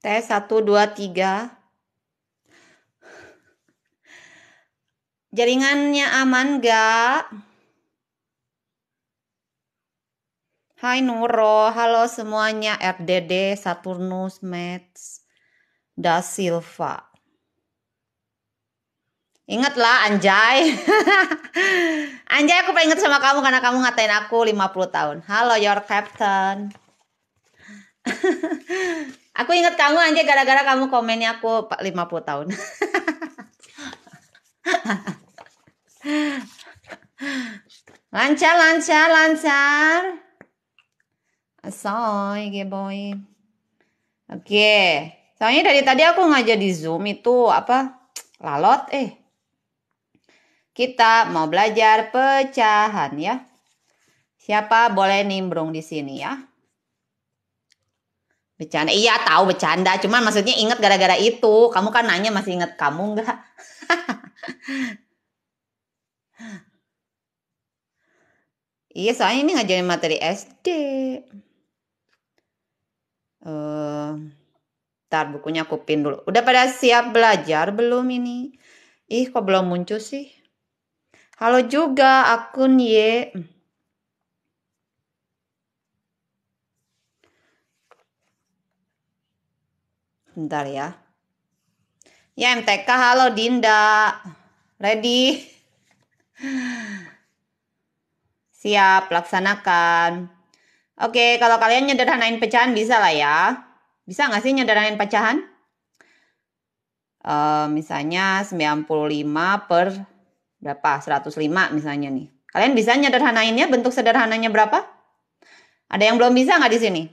Tes 1, 2, 3. Jaringannya aman gak? Hai Nuro, halo semuanya RDD Saturnus Mets Da Silva. Ingatlah anjay. anjay aku pengen inget sama kamu karena kamu ngatain aku 50 tahun. Halo your captain. Aku inget kamu aja gara-gara kamu komennya aku 50 tahun. lancar, lancar, lancar. Soy, boy. Oke. Okay. Soalnya dari tadi aku ngajak di Zoom itu apa? Lalot eh. Kita mau belajar pecahan ya. Siapa boleh nimbrung di sini ya? Bercanda. Iya tahu bercanda. Cuman maksudnya inget gara-gara itu. Kamu kan nanya masih inget kamu enggak iya soalnya ini ngajarin materi SD. Uh, eh, tar bukunya aku pin dulu. Udah pada siap belajar belum ini? Ih kok belum muncul sih? Halo juga akun Y. Bentar ya. Ya MTK, halo Dinda. Ready? Siap, laksanakan. Oke, kalau kalian nyederhanain pecahan bisa lah ya. Bisa nggak sih nyederhanain pecahan? Uh, misalnya 95 per berapa? 105 misalnya nih. Kalian bisa nyederhanainnya bentuk sederhananya berapa? Ada yang belum bisa nggak di sini?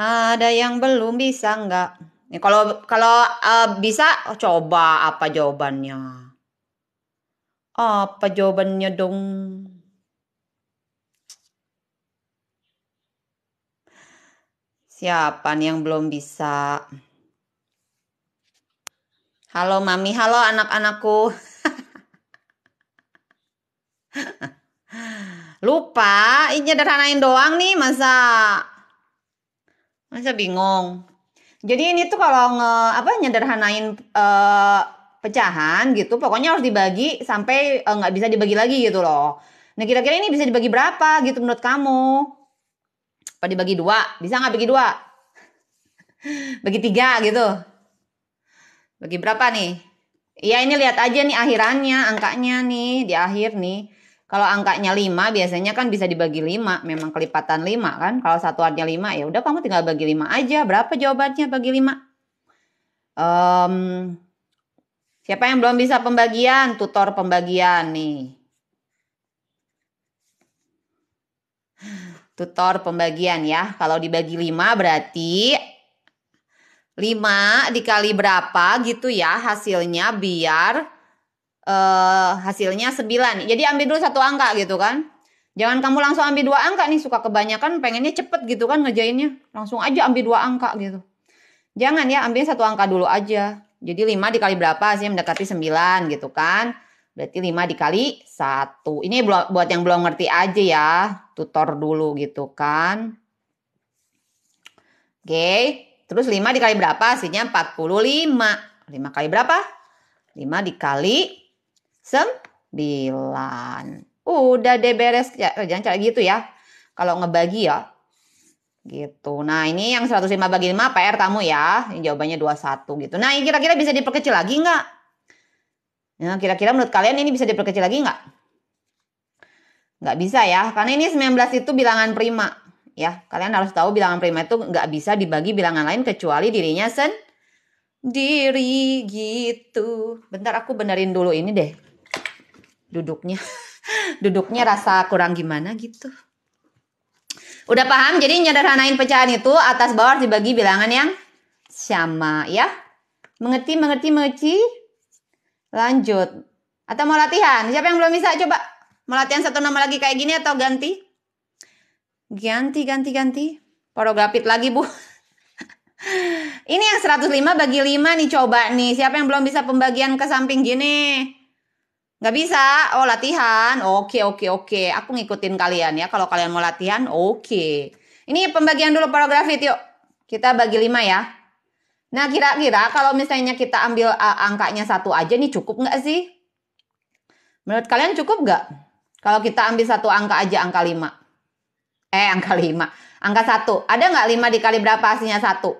Ada yang belum bisa nggak? Ya, kalau kalau uh, bisa oh, coba apa jawabannya? Apa jawabannya dong? Siapa nih yang belum bisa? Halo mami, halo anak-anakku. Lupa, ini sederhanain doang nih masa Masa bingung. Jadi ini tuh kalau nge apa nyederhanain uh, pecahan gitu, pokoknya harus dibagi sampai eh, nggak uh, bisa dibagi lagi gitu loh. Nah kira-kira ini bisa dibagi berapa gitu menurut kamu? Apa dibagi dua? Bisa nggak bagi dua? bagi tiga gitu? Bagi berapa nih? Iya ini lihat aja nih akhirannya, angkanya nih di akhir nih. Kalau angkanya 5 biasanya kan bisa dibagi 5, memang kelipatan 5 kan. Kalau satuannya 5 ya udah kamu tinggal bagi 5 aja. Berapa jawabannya bagi 5? Um, siapa yang belum bisa pembagian? Tutor pembagian nih. Tutor pembagian ya. Kalau dibagi 5 berarti 5 dikali berapa gitu ya hasilnya biar uh, hasilnya 9. Jadi ambil dulu satu angka gitu kan. Jangan kamu langsung ambil dua angka nih, suka kebanyakan pengennya cepet gitu kan ngejainnya. Langsung aja ambil dua angka gitu. Jangan ya, ambil satu angka dulu aja. Jadi 5 dikali berapa sih mendekati 9 gitu kan. Berarti 5 dikali 1. Ini buat yang belum ngerti aja ya, tutor dulu gitu kan. Oke, terus 5 dikali berapa hasilnya 45. 5 kali berapa? 5 dikali 9. Udah deh beres, ya, oh, jangan cara gitu ya. Kalau ngebagi ya. Gitu. Nah ini yang 105 bagi 5 PR kamu ya. Ini jawabannya 21 gitu. Nah ini kira-kira bisa diperkecil lagi nggak? Nah kira-kira menurut kalian ini bisa diperkecil lagi nggak? Nggak bisa ya. Karena ini 19 itu bilangan prima. Ya, kalian harus tahu bilangan prima itu nggak bisa dibagi bilangan lain kecuali dirinya sendiri gitu. Bentar aku benerin dulu ini deh duduknya duduknya rasa kurang gimana gitu udah paham jadi nyederhanain pecahan itu atas bawah dibagi bilangan yang sama ya mengerti mengerti mengerti lanjut atau mau latihan siapa yang belum bisa coba mau latihan satu nama lagi kayak gini atau ganti ganti ganti ganti porografit lagi bu ini yang 105 bagi 5 nih coba nih siapa yang belum bisa pembagian ke samping gini Gak bisa. Oh, latihan. Oke, oke, oke. Aku ngikutin kalian ya. Kalau kalian mau latihan, oke. Ini pembagian dulu paragrafit yuk. Kita bagi lima ya. Nah, kira-kira kalau misalnya kita ambil eh, angkanya satu aja nih cukup nggak sih? Menurut kalian cukup nggak? Kalau kita ambil satu angka aja, angka lima. Eh, angka lima. Angka satu. Ada nggak lima dikali berapa hasilnya satu?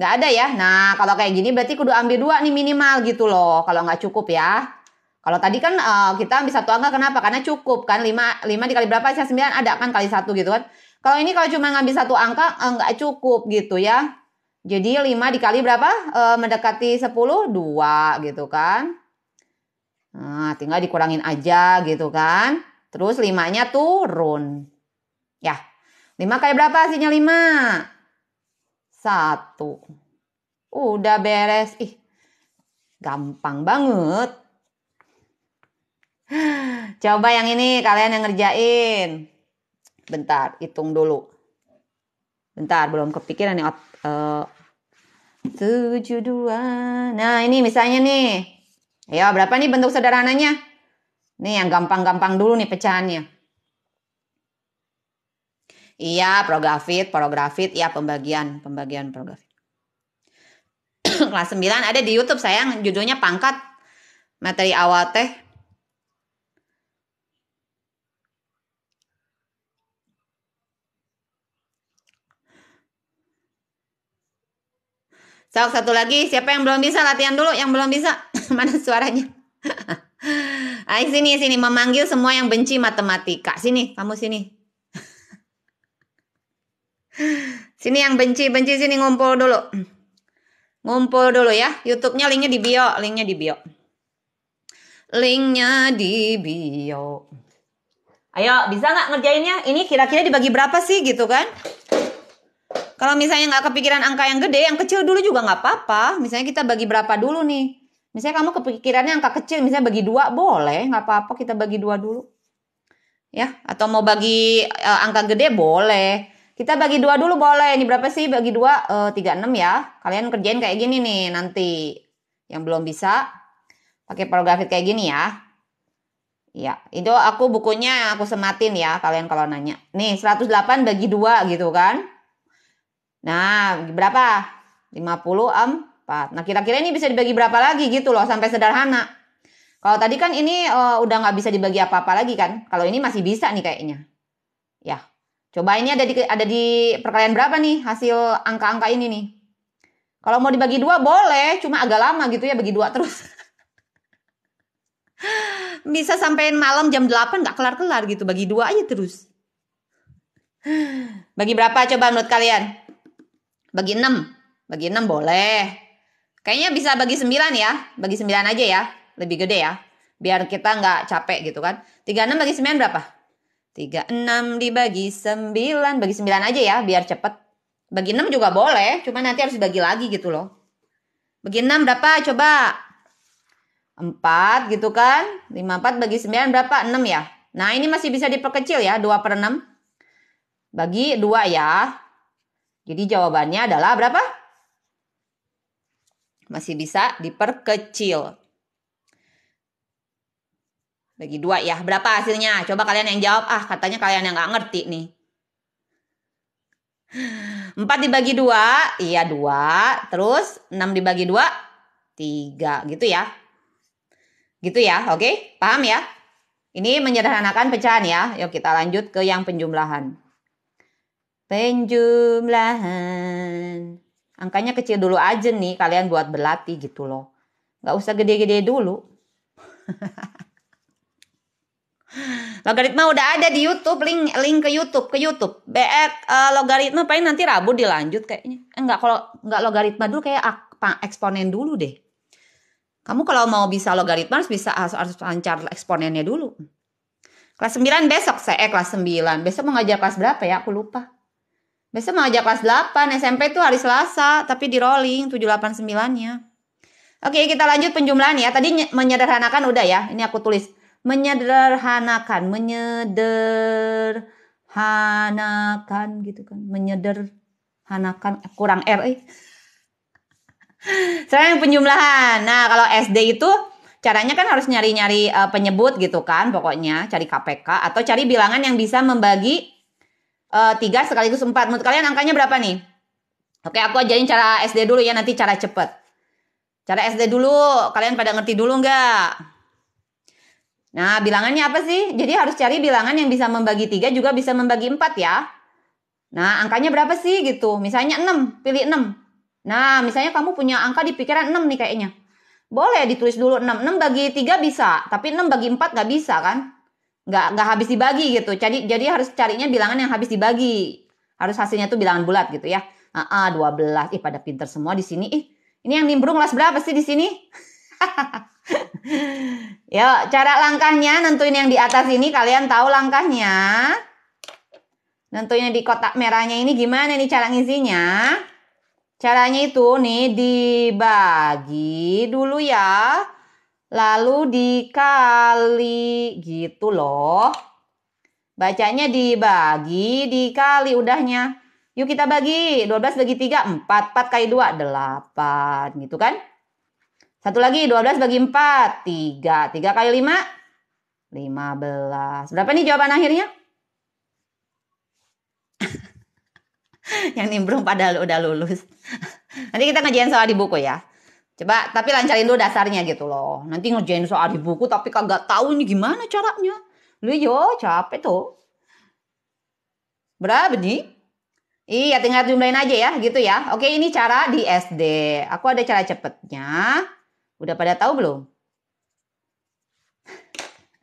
Nggak ada ya? Nah, kalau kayak gini berarti kudu ambil dua nih minimal gitu loh. Kalau nggak cukup ya. Kalau tadi kan uh, kita ambil satu angka kenapa? Karena cukup kan 5 5 dikali berapa sih 9 ada kan kali satu gitu kan. Kalau ini kalau cuma ngambil satu angka enggak eh, cukup gitu ya. Jadi 5 dikali berapa? E, mendekati 10 2 gitu kan. Nah, tinggal dikurangin aja gitu kan. Terus 5-nya turun. Ya. 5 kali berapa hasilnya 5? 1. Udah beres. Ih. Gampang banget. Coba yang ini kalian yang ngerjain. Bentar, hitung dulu. Bentar, belum kepikiran nih. Eh, tujuh dua. Nah, ini misalnya nih. Ya, berapa nih bentuk sederhananya? Nih yang gampang-gampang dulu nih pecahannya. Iya, prografit, prografit, ya pembagian, pembagian prografit. Kelas 9 ada di YouTube sayang, judulnya pangkat materi awal teh Sok satu lagi, siapa yang belum bisa latihan dulu yang belum bisa? Mana suaranya? Ayo sini sini memanggil semua yang benci matematika. Sini, kamu sini. sini yang benci-benci sini ngumpul dulu. Ngumpul dulu ya. YouTube-nya linknya di bio, linknya di bio. Linknya di bio. Ayo, bisa nggak ngerjainnya? Ini kira-kira dibagi berapa sih gitu kan? Kalau misalnya nggak kepikiran angka yang gede, yang kecil dulu juga nggak apa-apa. Misalnya kita bagi berapa dulu nih? Misalnya kamu kepikirannya angka kecil, misalnya bagi dua boleh, nggak apa-apa kita bagi dua dulu. Ya, atau mau bagi e, angka gede boleh. Kita bagi dua dulu boleh. Ini berapa sih bagi dua? Eh, tiga enam ya. Kalian kerjain kayak gini nih nanti. Yang belum bisa pakai paragrafit kayak gini ya. Ya, itu aku bukunya aku sematin ya kalian kalau nanya. Nih, 108 bagi dua gitu kan. Nah, berapa? 54. Nah, kira-kira ini bisa dibagi berapa lagi gitu loh sampai sederhana. Kalau tadi kan ini uh, udah nggak bisa dibagi apa-apa lagi kan? Kalau ini masih bisa nih kayaknya. Ya. Coba ini ada di ada di perkalian berapa nih hasil angka-angka ini nih? Kalau mau dibagi dua boleh, cuma agak lama gitu ya bagi dua terus. bisa sampein malam jam 8 nggak kelar-kelar gitu bagi dua aja terus. Bagi berapa coba menurut kalian? Bagi 6. Bagi 6 boleh. Kayaknya bisa bagi 9 ya. Bagi 9 aja ya. Lebih gede ya. Biar kita nggak capek gitu kan. 36 bagi 9 berapa? 36 dibagi 9. Bagi 9 aja ya biar cepet. Bagi 6 juga boleh. Cuma nanti harus dibagi lagi gitu loh. Bagi 6 berapa? Coba. 4 gitu kan. 54 bagi 9 berapa? 6 ya. Nah ini masih bisa diperkecil ya. 2 per 6. Bagi 2 ya. Jadi jawabannya adalah berapa? Masih bisa diperkecil. Bagi dua ya, berapa hasilnya? Coba kalian yang jawab, ah katanya kalian yang gak ngerti nih. Empat dibagi dua, iya dua. Terus enam dibagi dua, tiga. gitu ya. Gitu ya, oke? Paham ya? Ini menyederhanakan pecahan ya. Yuk kita lanjut ke yang penjumlahan penjumlahan. Angkanya kecil dulu aja nih kalian buat berlatih gitu loh. Gak usah gede-gede dulu. Logaritma udah ada di YouTube, link link ke YouTube, ke YouTube. BR uh, eh, logaritma paling nanti Rabu dilanjut kayaknya. Enggak eh, kalau enggak logaritma dulu kayak eksponen dulu deh. Kamu kalau mau bisa logaritma harus bisa harus, harus lancar eksponennya dulu. Kelas 9 besok saya eh, kelas 9. Besok mau ngajar kelas berapa ya? Aku lupa. Besok mau ajak kelas 8, SMP tuh hari Selasa, tapi di rolling 789-nya. Oke, kita lanjut penjumlahan ya. Tadi menyederhanakan udah ya, ini aku tulis. Menyederhanakan, menyederhanakan gitu kan. Menyederhanakan, eh, kurang R. Eh. Sekarang penjumlahan. Nah, kalau SD itu caranya kan harus nyari-nyari eh, penyebut gitu kan pokoknya. Cari KPK atau cari bilangan yang bisa membagi uh, eh, 3 sekaligus 4. Menurut kalian angkanya berapa nih? Oke, aku ajarin cara SD dulu ya, nanti cara cepet. Cara SD dulu, kalian pada ngerti dulu nggak? Nah, bilangannya apa sih? Jadi harus cari bilangan yang bisa membagi 3 juga bisa membagi 4 ya. Nah, angkanya berapa sih gitu? Misalnya 6, pilih 6. Nah, misalnya kamu punya angka di pikiran 6 nih kayaknya. Boleh ditulis dulu 6. 6 bagi 3 bisa, tapi 6 bagi 4 nggak bisa kan? nggak nggak habis dibagi gitu. Jadi jadi harus carinya bilangan yang habis dibagi. Harus hasilnya tuh bilangan bulat gitu ya. Ah, dua 12. Ih, pada pinter semua di sini. Ih, ini yang nimbrung kelas berapa sih di sini? ya cara langkahnya nentuin yang di atas ini kalian tahu langkahnya. Nentuin di kotak merahnya ini gimana nih cara ngisinya? Caranya itu nih dibagi dulu ya lalu dikali gitu loh. Bacanya dibagi, dikali udahnya. Yuk kita bagi. 12 bagi 3, 4. 4 kali 2, 8 gitu kan. Satu lagi, 12 bagi 4, 3. 3 kali 5, 15. Berapa nih jawaban akhirnya? Yang nimbrung padahal udah lulus. Nanti kita ngejain soal di buku ya. Coba tapi lancarin dulu dasarnya gitu loh. Nanti ngerjain soal di buku tapi kagak tahu ini gimana caranya. Lu yo capek tuh. Berapa nih? Iya tinggal jumlahin aja ya gitu ya. Oke ini cara di SD. Aku ada cara cepetnya. Udah pada tahu belum?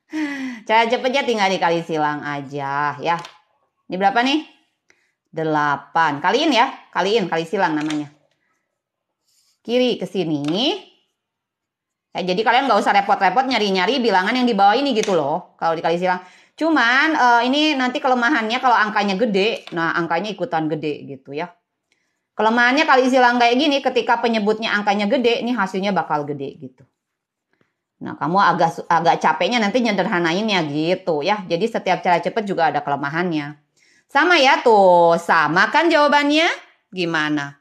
Cara cepetnya tinggal dikali silang aja ya. Ini berapa nih? Delapan. Kaliin ya. Kaliin, kali silang namanya kiri ke sini. Ya, jadi kalian nggak usah repot-repot nyari-nyari bilangan yang di bawah ini gitu loh. Kalau dikali silang. Cuman uh, ini nanti kelemahannya kalau angkanya gede, nah angkanya ikutan gede gitu ya. Kelemahannya kali silang kayak gini ketika penyebutnya angkanya gede, ini hasilnya bakal gede gitu. Nah, kamu agak agak capeknya nanti nyederhanainnya gitu ya. Jadi setiap cara cepat juga ada kelemahannya. Sama ya tuh, sama kan jawabannya? Gimana?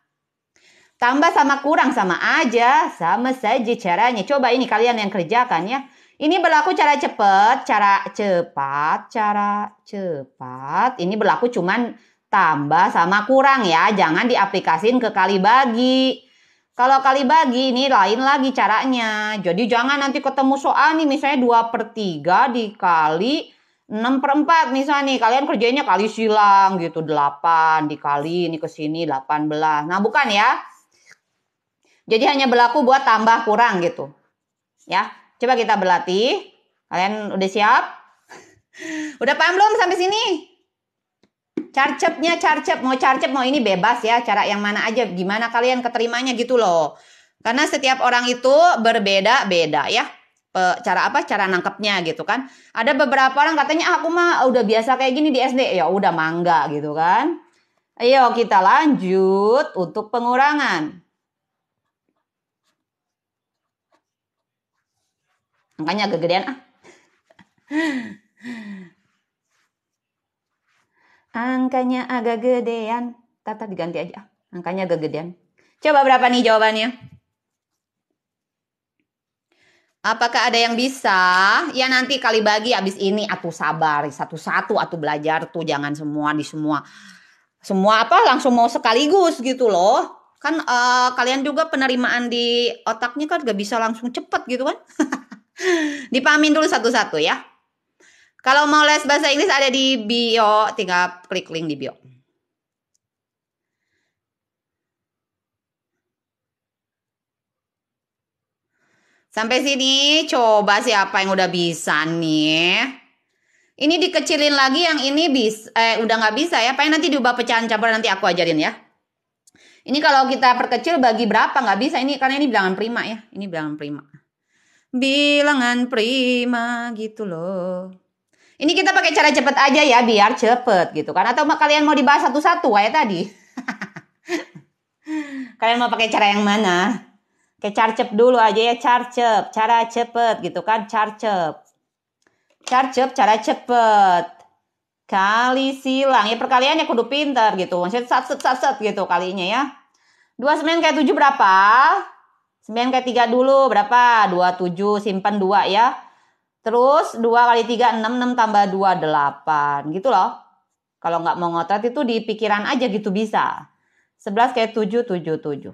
Tambah sama kurang sama aja, sama saja caranya. Coba ini kalian yang kerjakan ya. Ini berlaku cara cepat, cara cepat, cara cepat. Ini berlaku cuman tambah sama kurang ya. Jangan diaplikasin ke kali bagi. Kalau kali bagi ini lain lagi caranya. Jadi jangan nanti ketemu soal nih misalnya 2 per 3 dikali 6 per 4 misalnya nih. Kalian kerjanya kali silang gitu. 8 dikali ini ke sini 18. Nah bukan ya. Jadi hanya berlaku buat tambah kurang gitu. Ya, coba kita berlatih. Kalian udah siap? udah paham belum sampai sini? Carcepnya carcep, mau carcep mau ini bebas ya, cara yang mana aja, gimana kalian keterimanya gitu loh. Karena setiap orang itu berbeda-beda ya cara apa cara nangkepnya gitu kan ada beberapa orang katanya ah, aku mah udah biasa kayak gini di SD ya udah mangga gitu kan ayo kita lanjut untuk pengurangan Makanya agak gedean ah. Angkanya agak gedean. Tata diganti aja. Ah. Angkanya agak gedean. Coba berapa nih jawabannya? Apakah ada yang bisa? Ya nanti kali bagi abis ini atuh sabar satu-satu atuh belajar tuh jangan semua di semua semua apa langsung mau sekaligus gitu loh. Kan uh, kalian juga penerimaan di otaknya kan gak bisa langsung cepet gitu kan. Dipahamin dulu satu-satu ya. Kalau mau les bahasa Inggris ada di bio, tinggal klik link di bio. Sampai sini coba siapa yang udah bisa nih. Ini dikecilin lagi yang ini bis eh udah nggak bisa ya. Paling nanti diubah pecahan campur nanti aku ajarin ya. Ini kalau kita perkecil bagi berapa nggak bisa ini karena ini bilangan prima ya. Ini bilangan prima bilangan prima gitu loh. Ini kita pakai cara cepet aja ya biar cepet gitu kan. Atau kalian mau dibahas satu-satu kayak tadi. kalian mau pakai cara yang mana? Kayak carcep dulu aja ya carcep. Cara cepet gitu kan carcep. Carcep cara cepet. Kali silang. Ya perkaliannya kudu pinter gitu. Maksudnya sat, sat, sat, gitu kalinya ya. Dua semen kayak tujuh berapa? 9 kali 3 dulu berapa? 27 simpan 2 ya. Terus 2 kali 3 6, 6 tambah 2 8 gitu loh. Kalau nggak mau ngotret itu di pikiran aja gitu bisa. 11 kayak 7, 7, 7.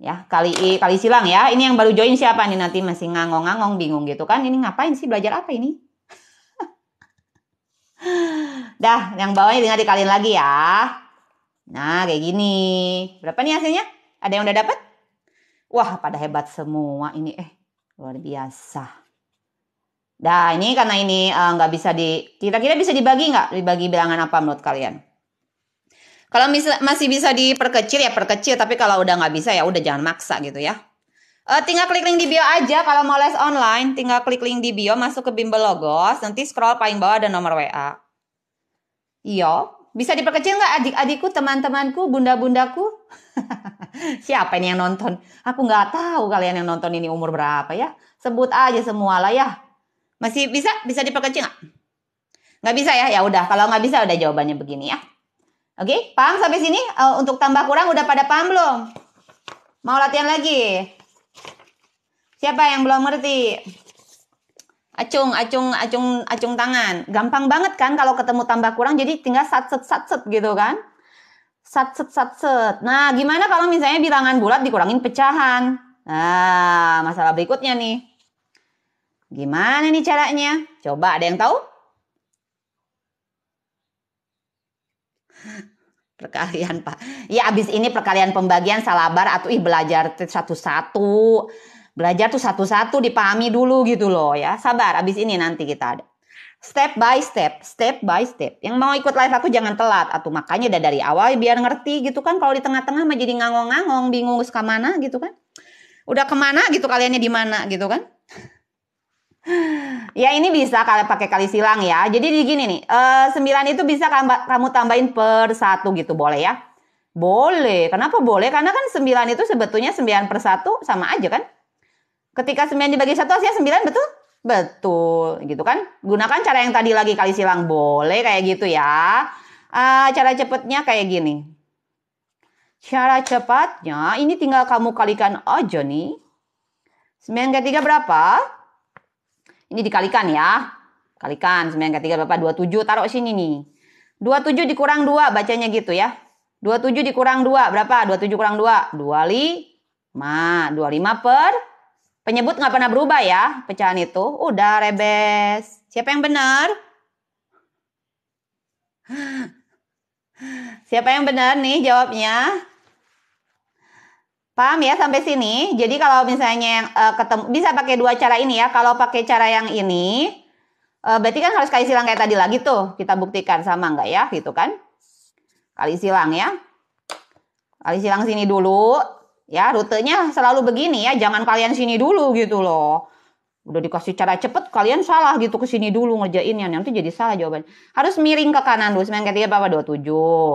Ya, kali kali silang ya. Ini yang baru join siapa nih nanti masih ngangong-ngangong bingung gitu kan. Ini ngapain sih belajar apa ini? Dah, yang bawahnya tinggal dikalin lagi ya. Nah, kayak gini. Berapa nih hasilnya? Ada yang udah dapat? Wah, pada hebat semua ini eh luar biasa. Nah, ini karena ini eh, nggak uh, bisa di kira-kira bisa dibagi nggak? Dibagi bilangan apa menurut kalian? Kalau misal, masih bisa diperkecil ya perkecil, tapi kalau udah nggak bisa ya udah jangan maksa gitu ya. Uh, tinggal klik link di bio aja kalau mau les online, tinggal klik link di bio masuk ke bimbel logos, nanti scroll paling bawah ada nomor WA. Iya, bisa diperkecil nggak adik-adikku, teman-temanku, bunda-bundaku? Siapa ini yang nonton? Aku nggak tahu kalian yang nonton ini umur berapa ya. Sebut aja semua lah ya. Masih bisa? Bisa diperkecil nggak? Nggak bisa ya? Ya udah. Kalau nggak bisa udah jawabannya begini ya. Oke, okay? paham sampai sini? Uh, untuk tambah kurang udah pada paham belum? Mau latihan lagi? Siapa yang belum ngerti? Acung, acung, acung, acung tangan. Gampang banget kan kalau ketemu tambah kurang jadi tinggal satset satset gitu kan? Sat set sat set. Nah, gimana kalau misalnya bilangan bulat dikurangin pecahan? Nah, masalah berikutnya nih. Gimana nih caranya? Coba ada yang tahu? Perkalian, Pak. Ya, abis ini perkalian pembagian salabar atau ih belajar satu-satu. Belajar tuh satu-satu dipahami dulu gitu loh ya. Sabar, abis ini nanti kita ada step by step, step by step. Yang mau ikut live aku jangan telat atau makanya udah dari awal biar ngerti gitu kan. Kalau di tengah-tengah mah jadi ngangong-ngangong, bingung ke mana gitu kan. Udah kemana gitu kaliannya di mana gitu kan. ya ini bisa kalian pakai kali silang ya. Jadi di gini nih, eh, sembilan itu bisa kamu tambahin per satu gitu boleh ya. Boleh. Kenapa boleh? Karena kan 9 itu sebetulnya 9 per 1 sama aja kan? Ketika 9 dibagi 1 hasilnya 9 betul? Betul, gitu kan? Gunakan cara yang tadi lagi kali silang boleh kayak gitu ya. Uh, cara cepatnya kayak gini. Cara cepatnya ini tinggal kamu kalikan aja nih. 9 ke 3 berapa? Ini dikalikan ya. Kalikan 9 ke 3 berapa? 27 taruh sini nih. 27 dikurang 2 bacanya gitu ya. 27 dikurang 2 berapa? 27 kurang 2 25. 25 per Penyebut nggak pernah berubah ya pecahan itu. Udah rebes. Siapa yang benar? Siapa yang benar nih jawabnya? Paham ya sampai sini? Jadi kalau misalnya yang uh, ketemu bisa pakai dua cara ini ya. Kalau pakai cara yang ini uh, berarti kan harus kali silang kayak tadi lagi tuh. Kita buktikan sama nggak ya gitu kan? Kali silang ya. Kali silang sini dulu, Ya, rutenya selalu begini ya, jangan kalian sini dulu gitu loh. Udah dikasih cara cepet, kalian salah gitu ke sini dulu ngerjainnya. Nanti jadi salah jawabannya. Harus miring ke kanan dulu. 9 kali bawa berapa? tujuh,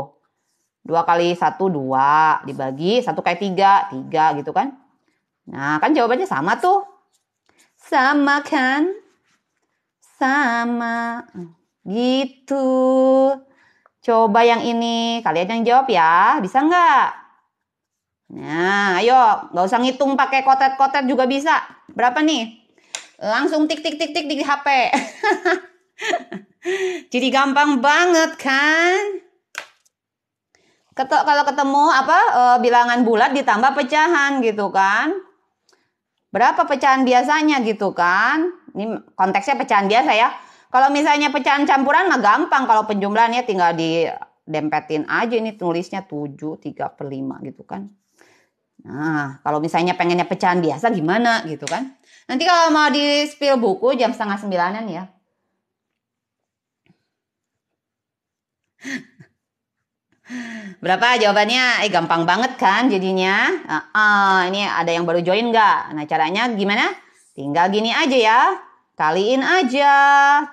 dua kali satu dua Dibagi satu kali tiga, tiga gitu kan. Nah, kan jawabannya sama tuh. Sama kan? Sama. Gitu. Coba yang ini. Kalian yang jawab ya. Bisa nggak? Nah, ayo, nggak usah ngitung pakai kotet-kotet juga bisa. Berapa nih? Langsung tik tik tik tik di HP. Jadi gampang banget kan? Ketok kalau ketemu apa e, bilangan bulat ditambah pecahan gitu kan? Berapa pecahan biasanya gitu kan? Ini konteksnya pecahan biasa ya. Kalau misalnya pecahan campuran mah gampang kalau penjumlahannya tinggal di dempetin aja ini tulisnya 7 3 per 5 gitu kan. Nah, kalau misalnya pengennya pecahan biasa gimana gitu kan? Nanti kalau mau di spill buku jam setengah sembilanan ya. Berapa jawabannya? Eh gampang banget kan jadinya. Uh, uh, ini ada yang baru join nggak? Nah caranya gimana? Tinggal gini aja ya. Kaliin aja.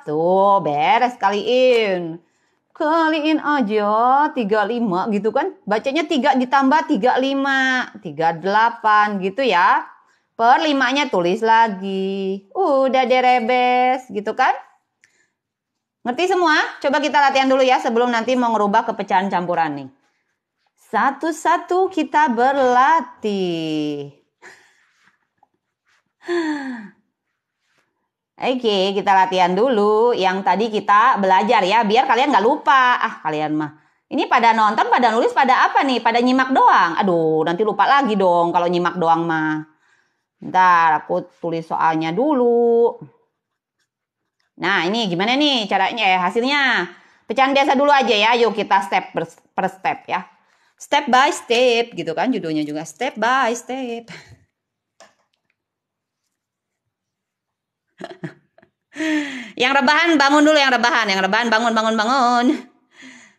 Tuh beres kaliin kaliin aja 35 gitu kan. Bacanya 3 ditambah 35, 38 gitu ya. Per nya tulis lagi. Udah derebes gitu kan. Ngerti semua? Coba kita latihan dulu ya sebelum nanti mau ngerubah ke pecahan campuran nih. Satu-satu kita berlatih. Oke, kita latihan dulu yang tadi kita belajar ya, biar kalian nggak lupa. Ah, kalian mah. Ini pada nonton, pada nulis, pada apa nih? Pada nyimak doang. Aduh, nanti lupa lagi dong kalau nyimak doang mah. Ntar aku tulis soalnya dulu. Nah, ini gimana nih caranya ya hasilnya? Pecahan biasa dulu aja ya. Yuk kita step per step ya. Step by step gitu kan judulnya juga. Step by step. Yang rebahan bangun dulu yang rebahan, yang rebahan bangun bangun bangun.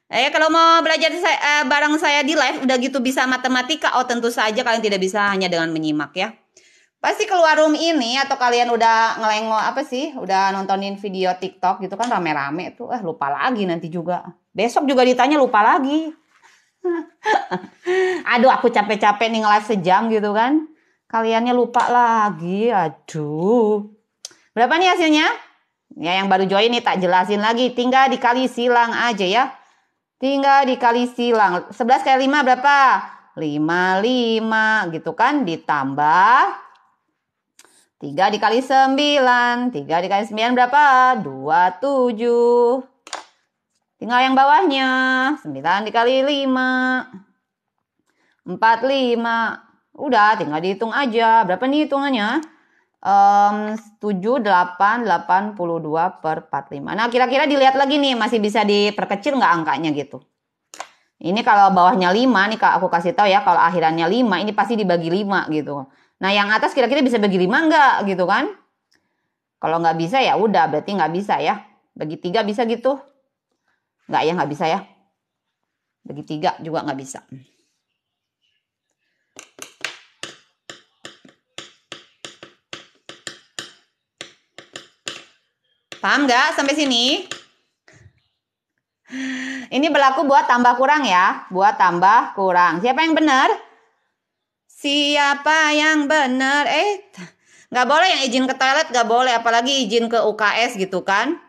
Eh kalau mau belajar saya, eh, bareng saya di live udah gitu bisa matematika, oh tentu saja kalian tidak bisa hanya dengan menyimak ya. Pasti keluar room ini atau kalian udah ngelengo apa sih? Udah nontonin video TikTok gitu kan rame-rame tuh. Eh lupa lagi nanti juga. Besok juga ditanya lupa lagi. aduh aku capek-capek nih nge-live sejam gitu kan. Kaliannya lupa lagi. Aduh. Berapa nih hasilnya? Ya, yang baru join nih tak jelasin lagi. Tinggal dikali silang aja ya. Tinggal dikali silang. 11 kali 5 berapa? 5, 5 gitu kan. Ditambah 3 dikali 9. 3 dikali 9 berapa? 27. Tinggal yang bawahnya. 9 dikali 5. 45. Udah tinggal dihitung aja. Berapa nih hitungannya? um, 7882 per 45. Nah kira-kira dilihat lagi nih masih bisa diperkecil nggak angkanya gitu. Ini kalau bawahnya 5 nih aku kasih tahu ya kalau akhirannya 5 ini pasti dibagi 5 gitu. Nah yang atas kira-kira bisa bagi 5 nggak gitu kan. Kalau nggak bisa ya udah berarti nggak bisa ya. Bagi 3 bisa gitu. Nggak ya nggak bisa ya. Bagi 3 juga nggak bisa. Paham nggak sampai sini? Ini berlaku buat tambah kurang ya, buat tambah kurang. Siapa yang benar? Siapa yang benar? Eh, nggak boleh yang izin ke toilet nggak boleh, apalagi izin ke UKS gitu kan?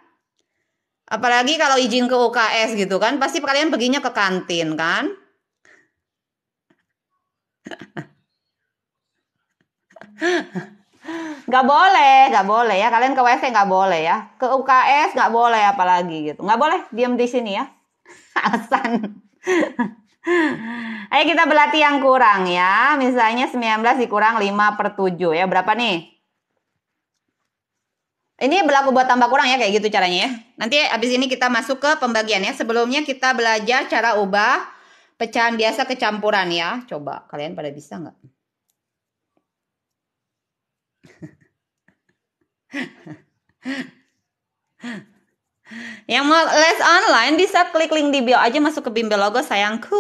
Apalagi kalau izin ke UKS gitu kan, pasti kalian perginya ke kantin kan? nggak boleh nggak boleh ya kalian ke WC nggak boleh ya ke UKS nggak boleh apalagi gitu nggak boleh diam di sini ya alasan ayo kita berlatih yang kurang ya misalnya 19 dikurang 5 per 7 ya berapa nih ini berlaku buat tambah kurang ya kayak gitu caranya ya nanti abis ini kita masuk ke pembagian ya sebelumnya kita belajar cara ubah pecahan biasa ke campuran ya coba kalian pada bisa nggak Yang mau les online bisa klik link di bio aja masuk ke Bimbel Logo sayangku.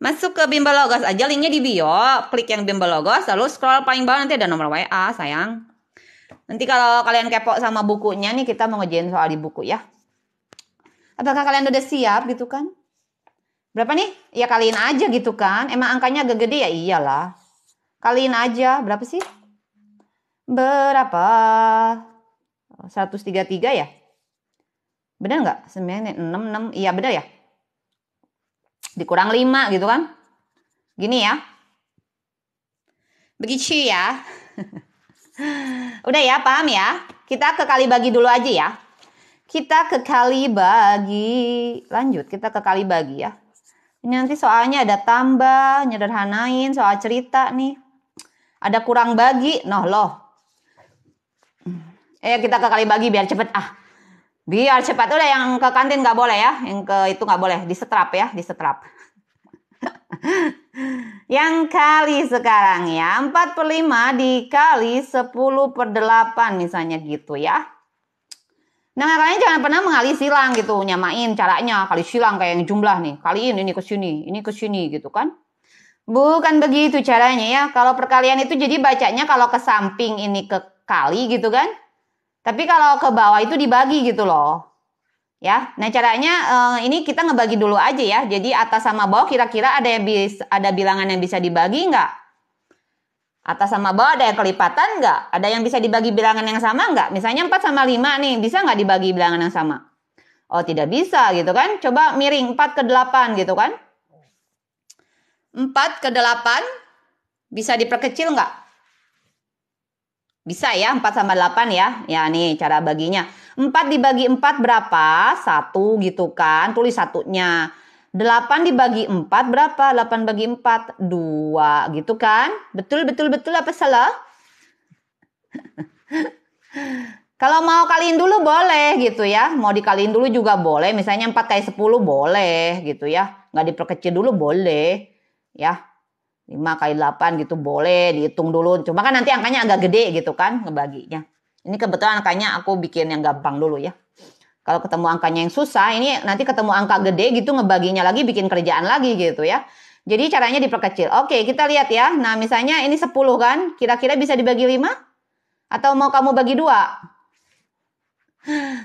Masuk ke Bimbel Logos aja linknya di bio, klik yang Bimbel Logos lalu scroll paling bawah nanti ada nomor WA sayang. Nanti kalau kalian kepo sama bukunya nih kita mau ngejain soal di buku ya. Apakah kalian udah siap gitu kan? Berapa nih? Ya kaliin aja gitu kan. Emang angkanya agak gede ya iyalah. Kaliin aja. Berapa sih? Berapa? 133 ya? bener nggak? 9, enam enam? Iya benar ya? Dikurang 5 gitu kan? Gini ya. Begitu ya. Udah ya, paham ya? Kita ke kali bagi dulu aja ya. Kita ke kali bagi. Lanjut, kita ke kali bagi ya. Ini nanti soalnya ada tambah, nyederhanain, soal cerita nih. Ada kurang bagi, noh loh. Eh kita ke kali bagi biar cepet ah. Biar cepat udah yang ke kantin nggak boleh ya, yang ke itu nggak boleh, di setrap ya, di setrap. yang kali sekarang ya, 45 per dikali 10 per 8 misalnya gitu ya. Nah, makanya jangan pernah mengali silang gitu, nyamain caranya kali silang kayak yang jumlah nih, kaliin ini ke sini, ini ke sini gitu kan. Bukan begitu caranya ya. Kalau perkalian itu jadi bacanya kalau ke samping ini ke kali gitu kan. Tapi kalau ke bawah itu dibagi gitu loh. Ya. Nah, caranya eh, ini kita ngebagi dulu aja ya. Jadi atas sama bawah kira-kira ada yang bisa, ada bilangan yang bisa dibagi nggak? Atas sama bawah ada yang kelipatan nggak? Ada yang bisa dibagi bilangan yang sama nggak? Misalnya 4 sama 5 nih, bisa nggak dibagi bilangan yang sama? Oh tidak bisa gitu kan. Coba miring 4 ke 8 gitu kan. 4 ke 8 bisa diperkecil nggak? Bisa ya 4 sama 8 ya. Ya nih cara baginya. 4 dibagi 4 berapa? 1 gitu kan. Tulis satunya. 8 dibagi 4 berapa? 8 bagi 4, 2 gitu kan? Betul, betul, betul apa salah? Kalau mau kaliin dulu boleh gitu ya. Mau dikaliin dulu juga boleh. Misalnya 4 kali 10 boleh gitu ya. Nggak diperkecil dulu boleh ya. 5 kali 8 gitu boleh dihitung dulu. Cuma kan nanti angkanya agak gede gitu kan ngebaginya. Ini kebetulan angkanya aku bikin yang gampang dulu ya. Kalau ketemu angkanya yang susah, ini nanti ketemu angka gede gitu ngebaginya lagi bikin kerjaan lagi gitu ya. Jadi caranya diperkecil. Oke, kita lihat ya. Nah, misalnya ini 10 kan? Kira-kira bisa dibagi 5? Atau mau kamu bagi 2?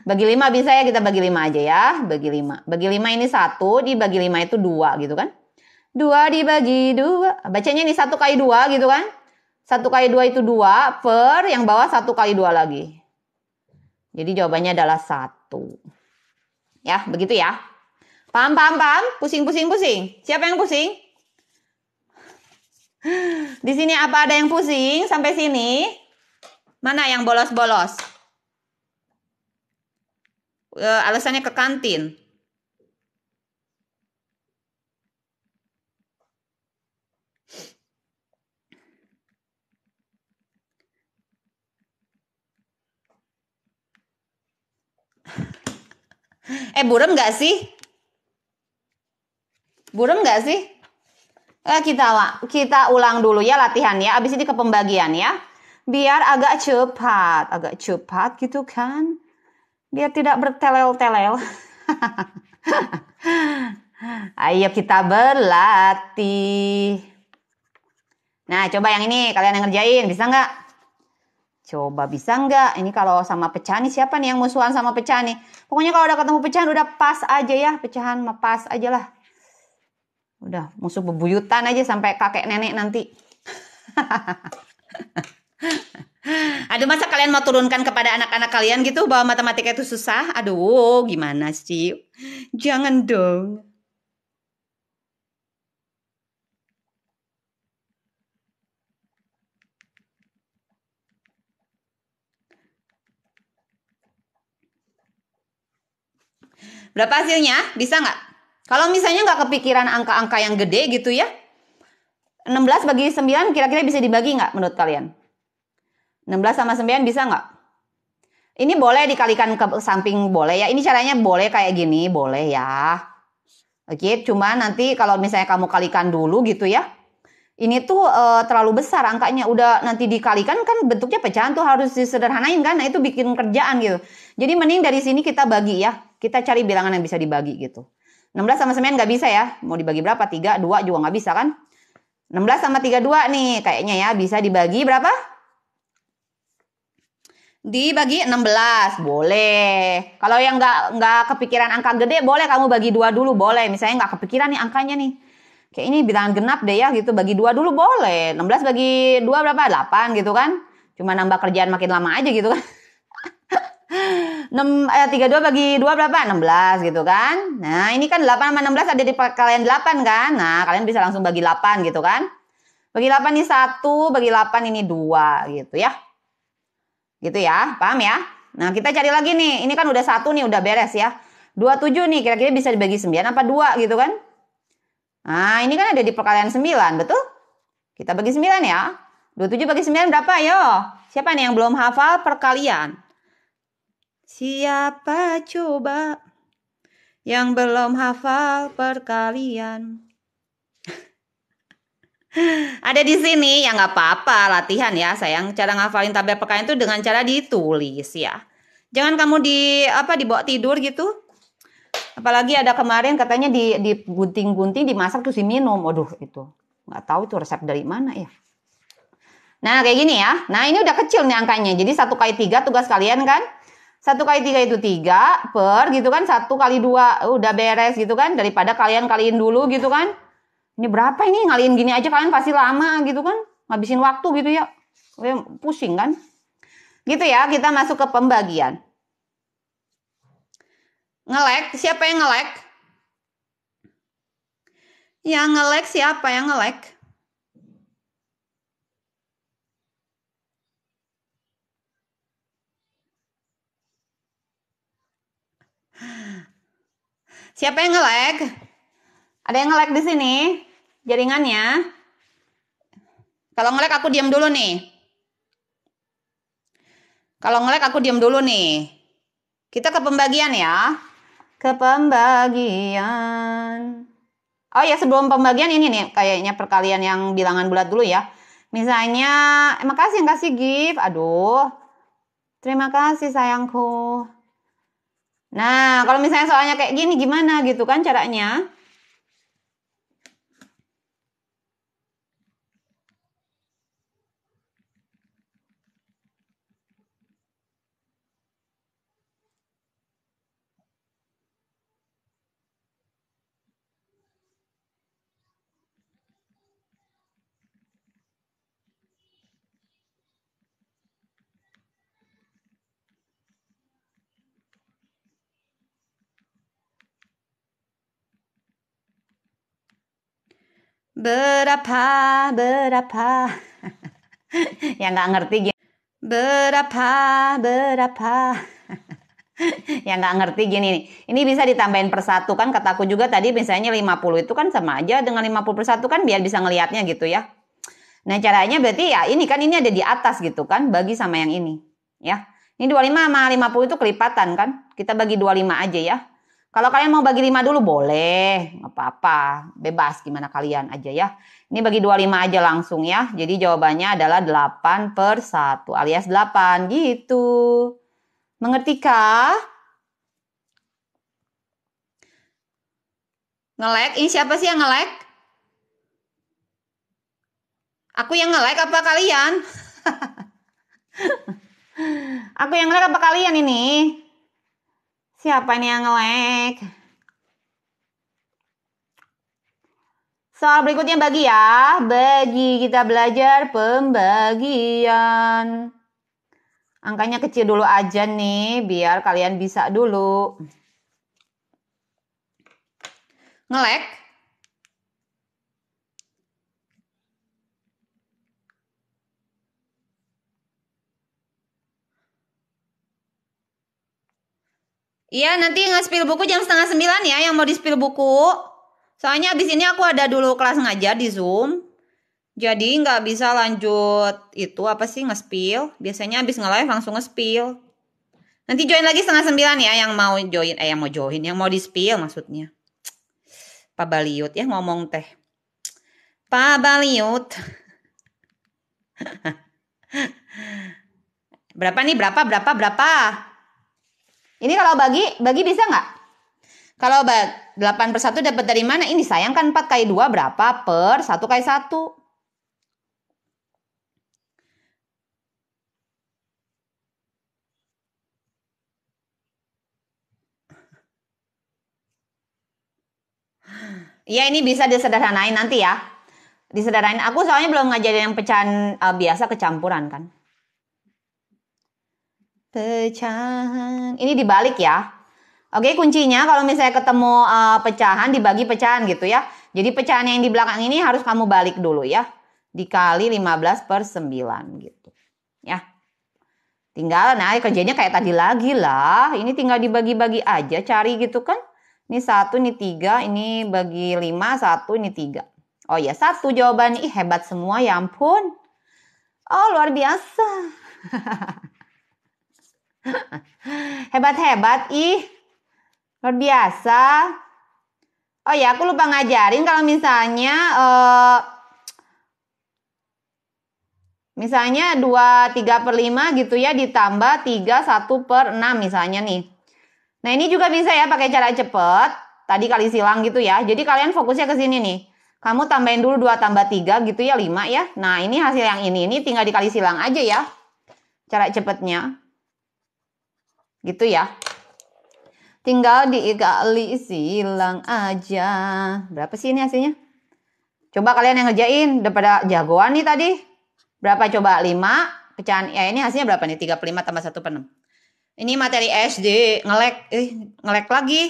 Bagi 5 bisa ya, kita bagi 5 aja ya. Bagi 5. Bagi 5 ini 1, dibagi 5 itu 2 gitu kan. 2 dibagi 2. Bacanya ini 1 kali 2 gitu kan. 1 kali 2 itu 2 per yang bawah 1 kali 2 lagi. Jadi jawabannya adalah satu. Ya, begitu ya. Paham, paham, paham? Pusing, pusing, pusing. Siapa yang pusing? Di sini apa ada yang pusing sampai sini? Mana yang bolos-bolos? E, alasannya ke kantin. Eh buram nggak sih? buram nggak sih? Eh, kita kita ulang dulu ya latihannya. Abis ini ke pembagian ya. Biar agak cepat, agak cepat gitu kan. Biar tidak bertelel-telel. Ayo kita berlatih. Nah, coba yang ini kalian yang ngerjain, bisa nggak? Coba bisa nggak? Ini kalau sama pecahan nih siapa nih yang musuhan sama pecahan? nih? Pokoknya kalau udah ketemu pecahan udah pas aja ya, pecahan mah pas aja lah. Udah musuh bebuyutan aja sampai kakek nenek nanti. Aduh masa kalian mau turunkan kepada anak-anak kalian gitu bahwa matematika itu susah? Aduh gimana sih? Jangan dong. Berapa hasilnya? Bisa nggak? Kalau misalnya nggak kepikiran angka-angka yang gede gitu ya. 16 bagi 9 kira-kira bisa dibagi nggak menurut kalian? 16 sama 9 bisa nggak? Ini boleh dikalikan ke samping boleh ya. Ini caranya boleh kayak gini, boleh ya. Oke, cuman nanti kalau misalnya kamu kalikan dulu gitu ya ini tuh e, terlalu besar angkanya udah nanti dikalikan kan bentuknya pecahan tuh harus disederhanain kan nah itu bikin kerjaan gitu jadi mending dari sini kita bagi ya kita cari bilangan yang bisa dibagi gitu 16 sama 9 nggak bisa ya mau dibagi berapa 3, 2 juga nggak bisa kan 16 sama 32 nih kayaknya ya bisa dibagi berapa dibagi 16 boleh kalau yang nggak nggak kepikiran angka gede boleh kamu bagi dua dulu boleh misalnya nggak kepikiran nih angkanya nih kayak ini bilangan genap deh ya gitu bagi dua dulu boleh 16 bagi dua berapa 8 gitu kan cuma nambah kerjaan makin lama aja gitu kan 6 eh, 32 bagi 2 berapa 16 gitu kan nah ini kan 8 sama 16 ada di kalian 8 kan nah kalian bisa langsung bagi 8 gitu kan bagi 8 ini 1 bagi 8 ini 2 gitu ya gitu ya paham ya nah kita cari lagi nih ini kan udah satu nih udah beres ya 27 nih kira-kira bisa dibagi 9 apa 2 gitu kan Nah, ini kan ada di perkalian 9, betul? Kita bagi 9 ya. 27 bagi 9 berapa? Yo. Siapa nih yang belum hafal perkalian? Siapa coba yang belum hafal perkalian? Ada di sini ya nggak apa-apa latihan ya sayang. Cara ngafalin tabel perkalian itu dengan cara ditulis ya. Jangan kamu di apa dibawa tidur gitu. Apalagi ada kemarin katanya di digunting-gunting, dimasak terus diminum. Waduh, itu nggak tahu itu resep dari mana ya. Nah, kayak gini ya. Nah, ini udah kecil nih angkanya. Jadi satu kali tiga tugas kalian kan. Satu kali tiga itu tiga per gitu kan. Satu kali dua udah beres gitu kan. Daripada kalian kaliin dulu gitu kan. Ini berapa ini ngaliin gini aja kalian pasti lama gitu kan. Ngabisin waktu gitu ya. Pusing kan. Gitu ya, kita masuk ke pembagian. Ngelek, siapa yang ngelek? Yang ngelek siapa yang ngelek? Siapa yang ngelek? Ada yang ngelek di sini jaringannya? Kalau ngelek aku diam dulu nih. Kalau ngelek aku diam dulu nih. Kita ke pembagian ya ke pembagian. Oh ya sebelum pembagian ini nih kayaknya perkalian yang bilangan bulat dulu ya. Misalnya, eh, makasih yang kasih gift. Aduh, terima kasih sayangku. Nah, kalau misalnya soalnya kayak gini gimana gitu kan caranya? Berapa, berapa. yang nggak ngerti gini. Berapa, berapa. yang nggak ngerti gini nih. Ini bisa ditambahin persatu kan kataku juga tadi misalnya 50 itu kan sama aja dengan 50 persatu kan biar bisa ngelihatnya gitu ya. Nah caranya berarti ya ini kan ini ada di atas gitu kan bagi sama yang ini ya. Ini 25 sama 50 itu kelipatan kan. Kita bagi 25 aja ya. Kalau kalian mau bagi 5 dulu boleh, nggak apa-apa, bebas gimana kalian aja ya. Ini bagi 25 aja langsung ya. Jadi jawabannya adalah 8 per 1 alias 8 gitu. Mengerti nge Ngelek, ini siapa sih yang ngelek? Aku yang ngelek apa kalian? Aku yang ngelek apa kalian ini? Siapa nih yang nge-lag? Soal berikutnya bagi ya. Bagi kita belajar pembagian. Angkanya kecil dulu aja nih, biar kalian bisa dulu. Ngelek? Iya, nanti nge-spill buku jam setengah sembilan ya yang mau di-spill buku. Soalnya abis ini aku ada dulu kelas ngajar di Zoom. Jadi nggak bisa lanjut itu apa sih nge-spill. Biasanya abis nge-live langsung nge-spill. Nanti join lagi setengah sembilan ya yang mau join. Eh yang mau join, yang mau di-spill maksudnya. Pak Baliut ya ngomong teh. Pak Baliut. berapa nih? Berapa? Berapa? Berapa? Ini kalau bagi, bagi bisa nggak? Kalau 8 per 1 dapat dari mana? Ini sayang kan 4 kali 2 berapa? Per 1 kali 1. Iya ini bisa disederhanain nanti ya. Disederhanain. Aku soalnya belum ngajarin yang pecahan uh, biasa kecampuran kan pecahan. Ini dibalik ya. Oke, kuncinya kalau misalnya ketemu uh, pecahan dibagi pecahan gitu ya. Jadi pecahan yang di belakang ini harus kamu balik dulu ya. Dikali 15 per 9 gitu. Ya. Tinggal, nah ya kerjanya kayak tadi lagi lah. Ini tinggal dibagi-bagi aja cari gitu kan. Ini satu, ini tiga, ini bagi lima, satu, ini tiga. Oh ya, satu jawaban. Ih hebat semua ya ampun. Oh luar biasa. Hebat-hebat ih. Luar biasa. Oh ya, aku lupa ngajarin kalau misalnya uh, misalnya 2 3 per 5 gitu ya ditambah 3 1 per 6 misalnya nih. Nah ini juga bisa ya pakai cara cepet. Tadi kali silang gitu ya. Jadi kalian fokusnya ke sini nih. Kamu tambahin dulu 2 tambah 3 gitu ya 5 ya. Nah ini hasil yang ini. Ini tinggal dikali silang aja ya. Cara cepetnya gitu ya tinggal diikali silang aja berapa sih ini hasilnya coba kalian yang ngerjain daripada jagoan nih tadi berapa coba 5 pecahan ya ini hasilnya berapa nih 35 tambah 1 per 6 ini materi SD ngelek eh ngelek lagi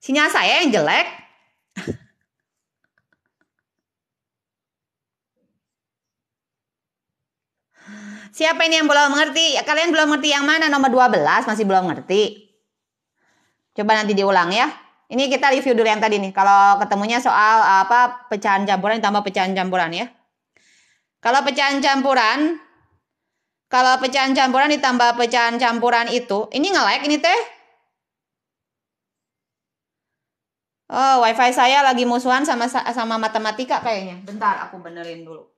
sinyal saya yang jelek Siapa ini yang belum mengerti? Kalian belum mengerti yang mana? Nomor 12 masih belum mengerti. Coba nanti diulang ya. Ini kita review dulu yang tadi nih. Kalau ketemunya soal uh, apa pecahan campuran ditambah pecahan campuran ya. Kalau pecahan campuran kalau pecahan campuran ditambah pecahan campuran itu, ini nge-lag ini teh? Oh, wifi saya lagi musuhan sama sama matematika kayaknya. Bentar, aku benerin dulu.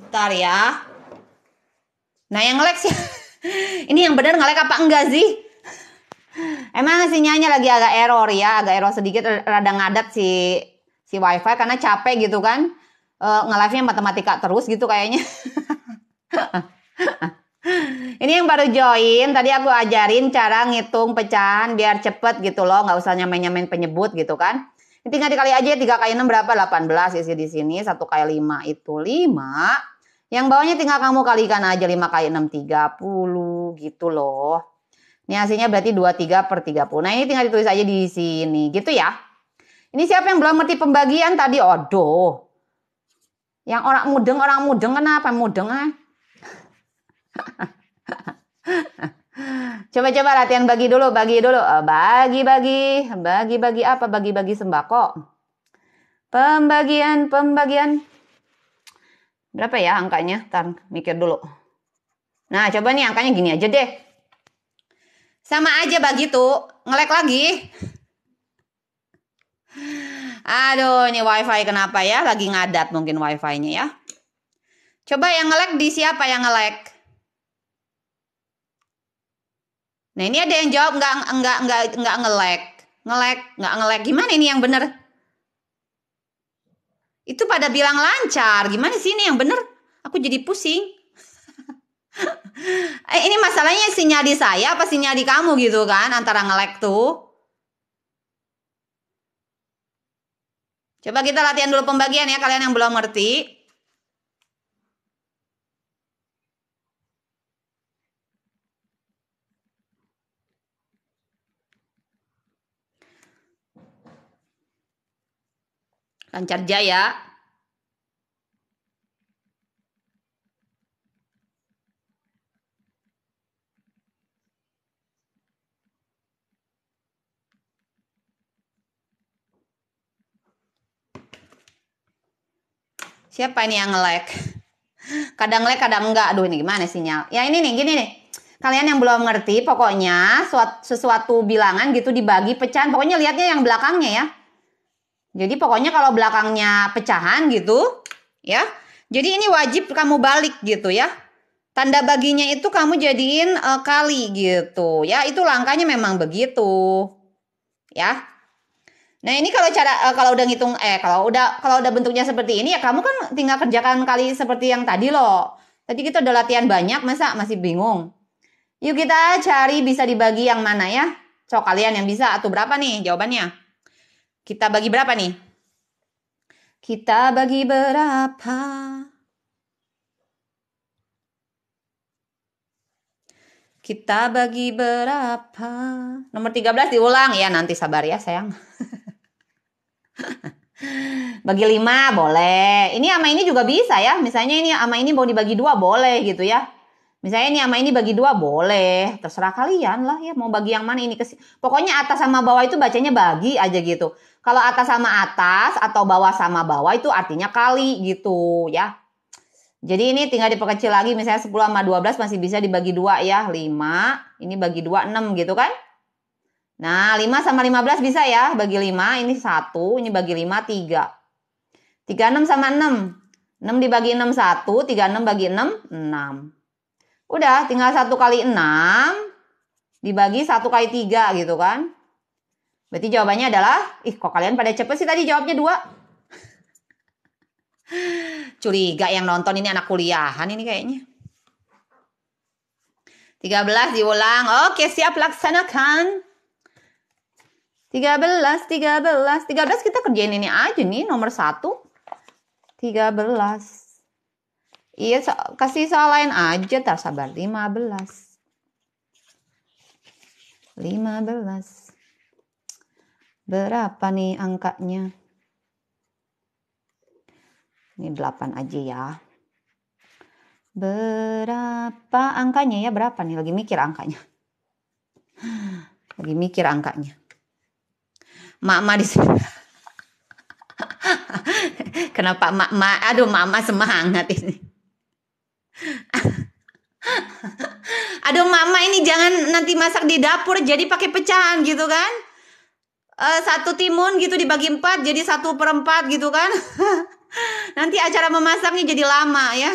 Bentar ya. Nah yang ngelek sih. Ini yang benar nge-lag apa enggak sih? Emang sinyalnya lagi agak error ya, agak error sedikit, rada ngadat si si wifi karena capek gitu kan. E, nge-live-nya matematika terus gitu kayaknya. Ini yang baru join, tadi aku ajarin cara ngitung pecahan biar cepet gitu loh, nggak usah nyamain-nyamain penyebut gitu kan. Tinggal dikali aja 3 ya, kali 6 berapa? 18 isi di sini. 1 kali 5 itu 5. Yang bawahnya tinggal kamu kalikan aja 5 kali 6, 30 gitu loh. Ini hasilnya berarti 23 per 30. Nah ini tinggal ditulis aja di sini gitu ya. Ini siapa yang belum ngerti pembagian tadi? Aduh. Yang orang mudeng, orang mudeng kenapa mudeng ah? Coba-coba latihan bagi dulu, bagi dulu. Eh, bagi-bagi, bagi-bagi apa? Bagi-bagi sembako. Pembagian, pembagian. Berapa ya angkanya? Ntar mikir dulu. Nah, coba nih angkanya gini aja deh. Sama aja bagi tuh, ngelek lagi. Aduh, ini wifi kenapa ya? Lagi ngadat mungkin wifi-nya ya. Coba yang ngelek di siapa yang ngelek? Nah ini ada yang jawab nggak nggak nggak nggak ngelek, ngelek nggak ngelek. Gimana ini yang benar? Itu pada bilang lancar. Gimana sih ini yang benar? Aku jadi pusing. eh, ini masalahnya sinyal di saya apa sinyal di kamu gitu kan antara ngelek tuh. Coba kita latihan dulu pembagian ya kalian yang belum ngerti. Lancar jaya. Siapa ini yang nge-lag? Kadang lag, kadang enggak. Aduh, ini gimana sinyal? Ya ini nih, gini nih kalian yang belum ngerti pokoknya sesuatu bilangan gitu dibagi pecahan pokoknya lihatnya yang belakangnya ya jadi pokoknya kalau belakangnya pecahan gitu, ya. Jadi ini wajib kamu balik gitu ya. Tanda baginya itu kamu jadiin e, kali gitu. Ya, itu langkahnya memang begitu. Ya. Nah, ini kalau cara e, kalau udah ngitung eh kalau udah kalau udah bentuknya seperti ini ya kamu kan tinggal kerjakan kali seperti yang tadi loh. Tadi kita udah latihan banyak, masa masih bingung? Yuk kita cari bisa dibagi yang mana ya? Cok kalian yang bisa atau berapa nih jawabannya? Kita bagi berapa nih? Kita bagi berapa? Kita bagi berapa? Nomor 13 diulang ya, nanti sabar ya sayang. bagi 5 boleh. Ini sama ini juga bisa ya. Misalnya ini sama ini mau dibagi dua boleh gitu ya. Misalnya ini sama ini bagi dua boleh, terserah kalian lah ya mau bagi yang mana ini Pokoknya atas sama bawah itu bacanya bagi aja gitu. Kalau atas sama atas atau bawah sama bawah itu artinya kali gitu ya. Jadi ini tinggal diperkecil lagi misalnya 10 sama 12 masih bisa dibagi dua ya. 5, ini bagi 2, 6 gitu kan. Nah 5 sama 15 bisa ya. Bagi 5 ini 1, ini bagi 5 3. 36 sama 6. 6 dibagi 6 1, 36 bagi 6 6. Udah tinggal 1 kali 6 dibagi 1 kali 3 gitu kan. Berarti jawabannya adalah, ih kok kalian pada cepet sih tadi jawabnya dua? Curiga yang nonton ini anak kuliahan ini kayaknya. 13 diulang. Oke, siap laksanakan. 13, 13, 13 kita kerjain ini aja nih nomor 1. 13. Iya, so, kasih soal lain aja, tak sabar. 15. 15. Berapa nih angkanya? Ini 8 aja ya. Berapa angkanya ya? Berapa nih? Lagi mikir angkanya. Lagi mikir angkanya. Mama di sini. Kenapa mama? Aduh, mama semangat ini. Aduh, mama ini jangan nanti masak di dapur jadi pakai pecahan gitu kan? uh, satu timun gitu dibagi empat jadi satu perempat gitu kan nanti acara memasaknya jadi lama ya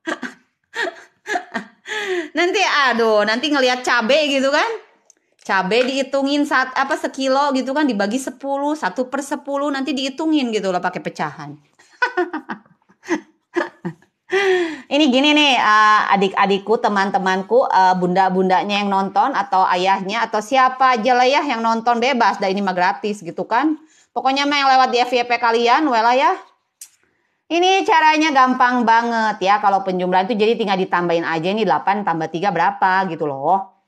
nanti aduh nanti ngelihat cabe gitu kan cabe dihitungin saat apa sekilo gitu kan dibagi sepuluh satu per sepuluh nanti dihitungin gitu loh pakai pecahan Ini gini nih, eh, adik-adikku, teman-temanku, eh, bunda-bundanya yang nonton atau ayahnya atau siapa aja lah ya yang nonton bebas, dan ini mah gratis gitu kan. Pokoknya mah yang lewat di FYP kalian, wela ya. Ini caranya gampang banget ya kalau penjumlahan itu jadi tinggal ditambahin aja ini 8 tambah 3 berapa gitu loh.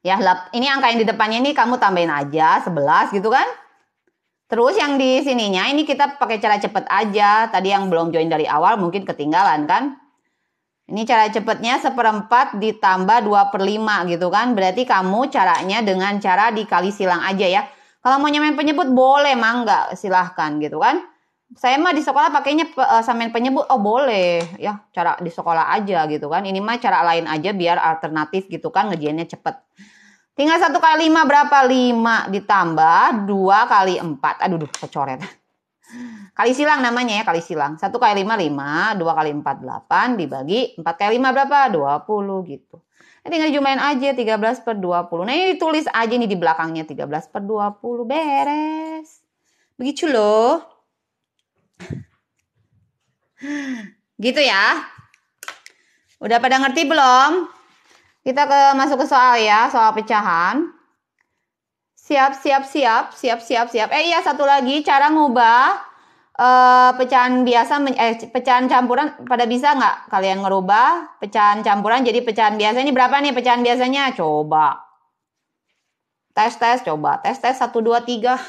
Ya, ini angka yang di depannya ini kamu tambahin aja 11 gitu kan. Terus yang di sininya ini kita pakai cara cepet aja. Tadi yang belum join dari awal mungkin ketinggalan kan. Ini cara cepetnya seperempat ditambah 2 per 5 gitu kan. Berarti kamu caranya dengan cara dikali silang aja ya. Kalau mau nyamain penyebut boleh mangga silahkan gitu kan. Saya mah di sekolah pakainya uh, samain penyebut oh boleh ya cara di sekolah aja gitu kan. Ini mah cara lain aja biar alternatif gitu kan ngejiannya cepet. Tinggal satu kali lima berapa? lima ditambah dua kali empat Aduh, duh, kecoret. Kali silang namanya ya, kali silang. satu kali lima lima dua kali empat delapan Dibagi empat kali lima berapa? dua puluh gitu. Ini ya, tinggal dijumlahin aja tiga belas per dua puluh Nah ini ditulis aja nih di belakangnya tiga belas per dua puluh Beres. Begitu loh. Gitu ya. Udah pada ngerti belum? Kita ke masuk ke soal ya, soal pecahan. Siap, siap, siap, siap, siap, siap. Eh iya satu lagi cara ngubah eh, pecahan biasa eh pecahan campuran pada bisa nggak kalian ngerubah pecahan campuran jadi pecahan biasa ini berapa nih pecahan biasanya? Coba. Tes tes coba. Tes tes satu dua tiga.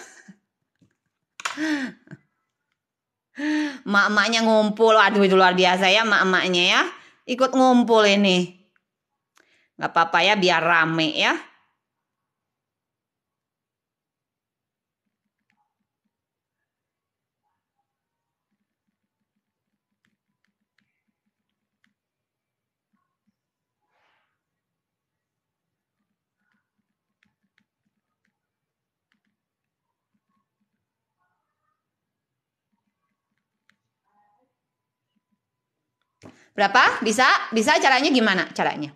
Mak-maknya ngumpul. Aduh itu luar biasa ya mak-maknya ya. Ikut ngumpul ini. Gak apa-apa ya biar rame ya. Berapa? Bisa? Bisa caranya gimana caranya?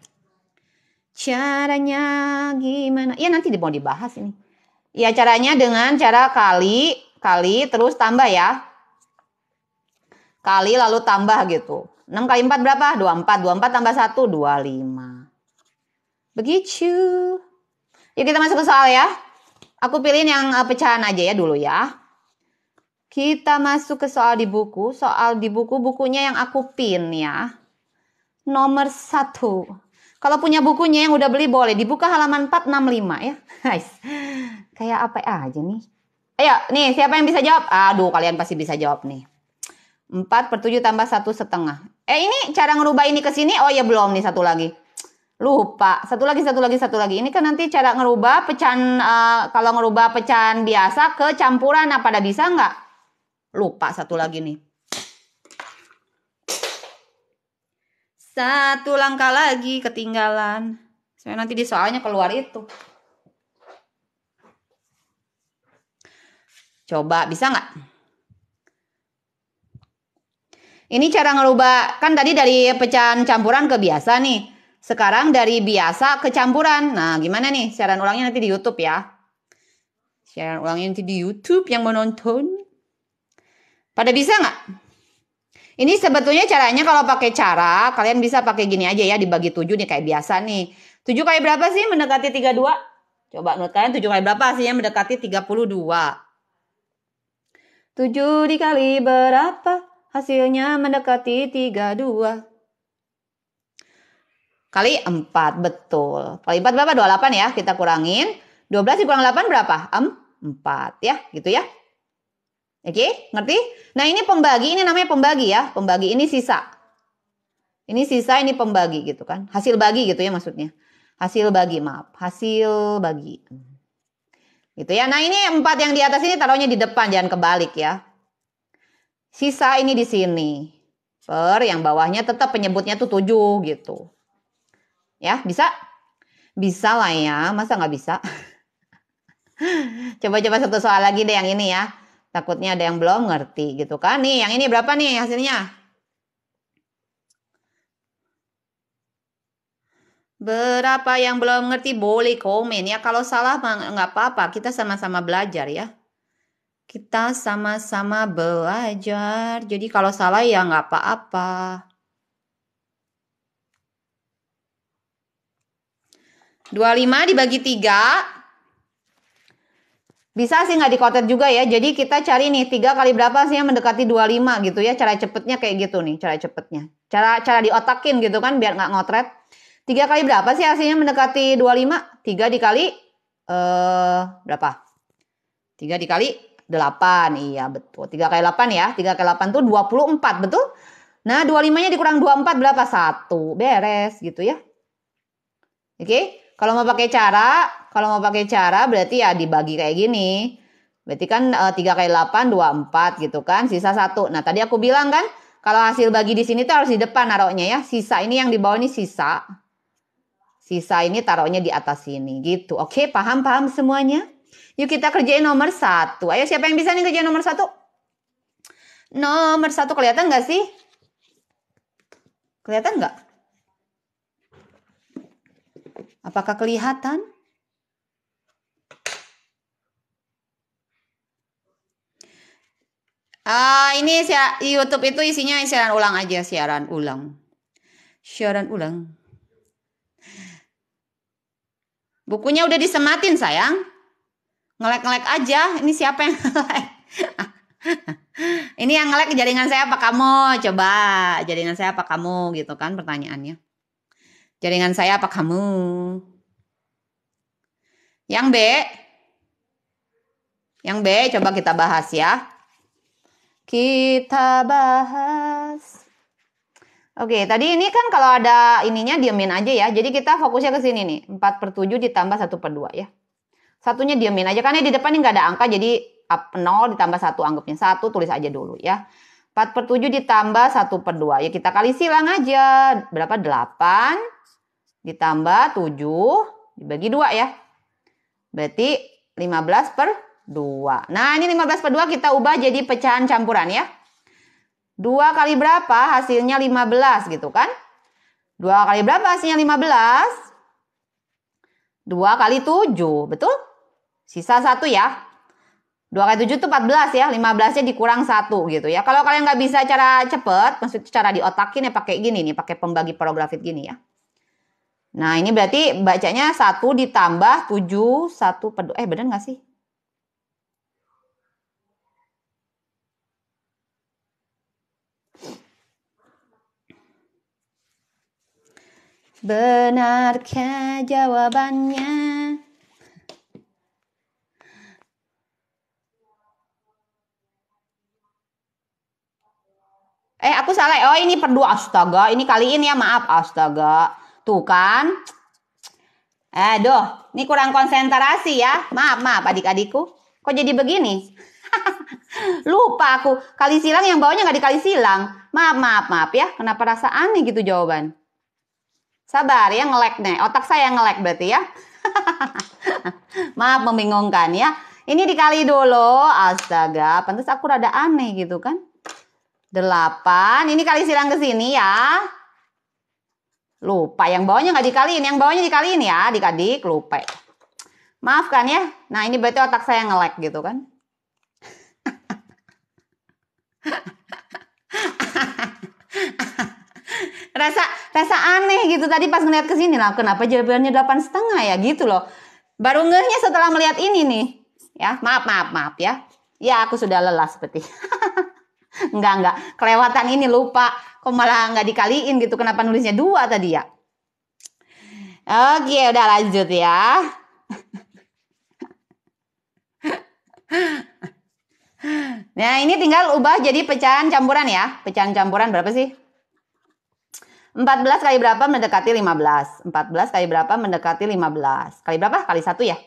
Caranya gimana? Ya nanti mau dibahas ini. Ya caranya dengan cara kali, kali terus tambah ya. Kali lalu tambah gitu. 6 kali 4 berapa? 24. 24 tambah 1, 25. Begitu. Yuk kita masuk ke soal ya. Aku pilih yang eh, pecahan aja ya dulu ya. Kita masuk ke soal di buku. Soal di buku, bukunya yang aku pin ya. Nomor 1. Kalau punya bukunya yang udah beli boleh dibuka halaman 465 ya. Guys. Kayak apa aja nih? Ayo, nih siapa yang bisa jawab? Aduh, kalian pasti bisa jawab nih. 4 per 7 tambah satu setengah. Eh ini cara ngerubah ini ke sini? Oh ya belum nih satu lagi. Lupa. Satu lagi, satu lagi, satu lagi. Ini kan nanti cara ngerubah pecahan uh, eh, kalau ngerubah pecahan biasa ke campuran apa ada bisa nggak? Lupa satu lagi nih. Satu langkah lagi ketinggalan. Saya nanti di soalnya keluar itu. Coba bisa nggak? Ini cara ngerubah kan tadi dari pecahan campuran ke biasa nih. Sekarang dari biasa ke campuran. Nah, gimana nih? Siaran ulangnya nanti di YouTube ya. Siaran ulangnya nanti di YouTube yang menonton. Pada bisa nggak? Ini sebetulnya caranya kalau pakai cara, kalian bisa pakai gini aja ya dibagi 7 nih kayak biasa nih. 7 kali berapa sih mendekati 32? Coba menurut kalian 7 kali berapa hasilnya mendekati 32? 7 dikali berapa? Hasilnya mendekati 32. Kali 4, betul. Kali 4 berapa? 28 ya, kita kurangin. 12 dikurang 8 berapa? 4 ya, gitu ya. Oke, okay? ngerti? Nah, ini pembagi, ini namanya pembagi ya. Pembagi ini sisa. Ini sisa, ini pembagi gitu kan. Hasil bagi gitu ya maksudnya. Hasil bagi, maaf. Hasil bagi. Gitu ya. Nah, ini empat yang di atas ini taruhnya di depan, jangan kebalik ya. Sisa ini di sini. Per yang bawahnya tetap penyebutnya tuh tujuh gitu. Ya, bisa? Bisa lah ya, masa nggak bisa? Coba-coba satu soal lagi deh yang ini ya. Takutnya ada yang belum ngerti gitu kan. Nih yang ini berapa nih hasilnya? Berapa yang belum ngerti boleh komen ya. Kalau salah nggak apa-apa, kita sama-sama belajar ya. Kita sama-sama belajar. Jadi kalau salah ya nggak apa-apa. Dua lima dibagi tiga bisa sih nggak dikotet juga ya. Jadi kita cari nih tiga kali berapa sih yang mendekati 25 gitu ya. Cara cepetnya kayak gitu nih, cara cepetnya. Cara cara diotakin gitu kan biar nggak ngotret. Tiga kali berapa sih hasilnya mendekati 25? Tiga dikali eh uh, berapa? Tiga dikali 8. Iya betul. Tiga kali 8 ya. Tiga kali 8 tuh 24 betul? Nah 25 nya dikurang 24 berapa? Satu. Beres gitu ya. Oke. Okay? Kalau mau pakai cara, kalau mau pakai cara berarti ya dibagi kayak gini. Berarti kan e, eh, 3 kali 8, 24 gitu kan, sisa 1. Nah tadi aku bilang kan, kalau hasil bagi di sini tuh harus di depan naroknya ya. Sisa ini yang di bawah ini sisa. Sisa ini taruhnya di atas sini gitu. Oke, paham-paham semuanya? Yuk kita kerjain nomor 1. Ayo siapa yang bisa nih kerjain nomor 1? Nomor 1 kelihatan nggak sih? Kelihatan nggak? Apakah kelihatan? Ah, ini YouTube itu isinya siaran ulang aja, siaran ulang. Siaran ulang. Bukunya udah disematin, sayang. Ngelek-ngelek aja. Ini siapa yang ngelek? ini yang ngelek jaringan saya apa kamu? Coba jaringan saya apa kamu gitu kan pertanyaannya. Jaringan saya apa kamu? Yang B. Yang B coba kita bahas ya. Kita bahas. Oke, tadi ini kan kalau ada ininya diamin aja ya. Jadi kita fokusnya ke sini nih. 4 per 7 ditambah 1 per 2 ya. Satunya diamin aja. Karena di depan ini nggak ada angka. Jadi 0 ditambah 1 anggapnya 1. Tulis aja dulu ya. 4 per 7 ditambah 1 per 2. Ya kita kali silang aja. Berapa? 8 ditambah 7 dibagi 2 ya. Berarti 15 per 2. Nah ini 15 per 2 kita ubah jadi pecahan campuran ya. 2 kali berapa hasilnya 15 gitu kan. 2 kali berapa hasilnya 15? 2 kali 7, betul? Sisa 1 ya. 2 kali 7 itu 14 ya, 15-nya dikurang 1 gitu ya. Kalau kalian nggak bisa cara cepet, Maksudnya cara diotakin ya pakai gini nih, pakai pembagi paragrafit gini ya. Nah, ini berarti bacanya 1 ditambah 7, 1 per 2. Eh, benar nggak sih? Benarkah jawabannya? Eh, aku salah. Oh, ini per 2. Astaga, ini kaliin ya. Maaf, astaga. Tuh kan. Aduh, eh, ini kurang konsentrasi ya. Maaf, maaf adik-adikku. Kok jadi begini? Lupa aku. Kali silang yang bawahnya nggak dikali silang. Maaf, maaf, maaf ya. Kenapa rasa aneh gitu jawaban? Sabar ya ngelek nih. Otak saya ngelek berarti ya. maaf membingungkan ya. Ini dikali dulu. Astaga, pantas aku rada aneh gitu kan. delapan Ini kali silang ke sini ya. Lupa, yang bawahnya nggak dikaliin, yang bawahnya dikaliin ya adik-adik, lupa. Maafkan ya, nah ini berarti otak saya ngelek gitu kan. rasa rasa aneh gitu tadi pas ngeliat ke sini lah kenapa jawabannya delapan setengah ya gitu loh baru ngehnya setelah melihat ini nih ya maaf maaf maaf ya ya aku sudah lelah seperti enggak enggak kelewatan ini lupa kok malah enggak dikaliin gitu kenapa nulisnya dua tadi ya oke udah lanjut ya nah ini tinggal ubah jadi pecahan campuran ya pecahan campuran berapa sih 14 kali berapa mendekati 15 14 kali berapa mendekati 15 kali berapa kali satu ya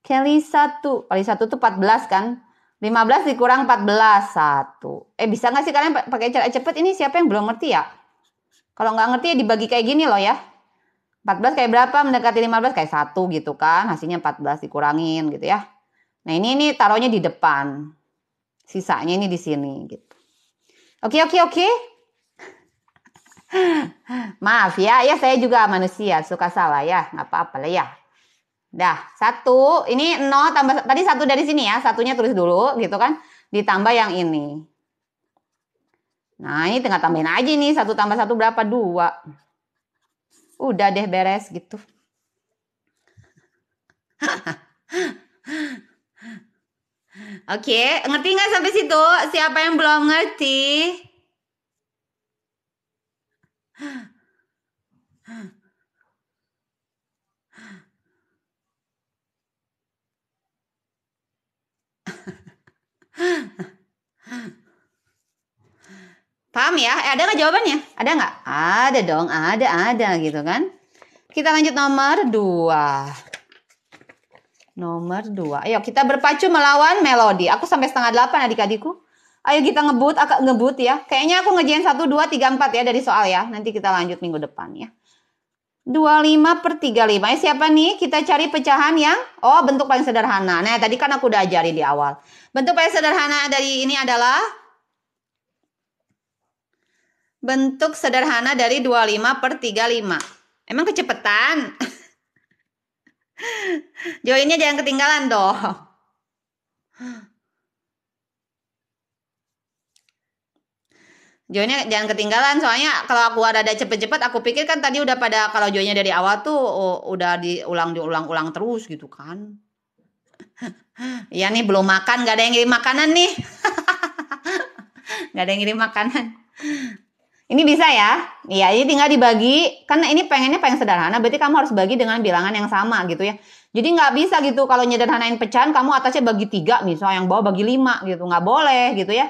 kali satu kali satu itu 14 kan 15 dikurang 14 satu. Eh bisa nggak sih kalian pakai cara cepet ini siapa yang belum ngerti ya? Kalau nggak ngerti ya dibagi kayak gini loh ya. 14 kayak berapa mendekati 15 kayak satu gitu kan hasilnya 14 dikurangin gitu ya. Nah ini ini taruhnya di depan. Sisanya ini di sini gitu. Oke oke oke. Maaf ya, ya saya juga manusia suka salah ya, nggak apa-apa lah ya. Dah, satu. Ini nol tambah, tadi satu dari sini ya. Satunya tulis dulu gitu kan. Ditambah yang ini. Nah, ini tinggal tambahin aja nih. Satu tambah satu berapa? Dua. Udah deh beres gitu. Oke, okay. ngerti nggak sampai situ? Siapa yang belum ngerti? paham ya? Eh, ada nggak jawabannya? Ada nggak? Ada dong, ada, ada gitu kan. Kita lanjut nomor dua. Nomor dua. Ayo kita berpacu melawan melodi. Aku sampai setengah delapan adik-adikku. Ayo kita ngebut, agak ngebut ya. Kayaknya aku ngejain satu dua tiga empat ya dari soal ya. Nanti kita lanjut minggu depan ya. 25 per 35. Ya, eh, siapa nih? Kita cari pecahan yang, oh bentuk paling sederhana. Nah tadi kan aku udah ajari di awal. Bentuk paling sederhana dari ini adalah bentuk sederhana dari 25 per 35. Emang kecepetan Joinnya jangan ketinggalan dong. Joinnya jangan ketinggalan soalnya kalau aku ada ada cepet-cepet aku pikir kan tadi udah pada kalau joinnya dari awal tuh udah diulang diulang-ulang terus gitu kan. Iya nih belum makan, gak ada yang ngirim makanan nih. gak ada yang ngirim makanan. Ini bisa ya. Iya, ini tinggal dibagi. Karena ini pengennya pengen sederhana, berarti kamu harus bagi dengan bilangan yang sama gitu ya. Jadi nggak bisa gitu kalau nyederhanain pecahan kamu atasnya bagi tiga misal yang bawah bagi lima gitu nggak boleh gitu ya.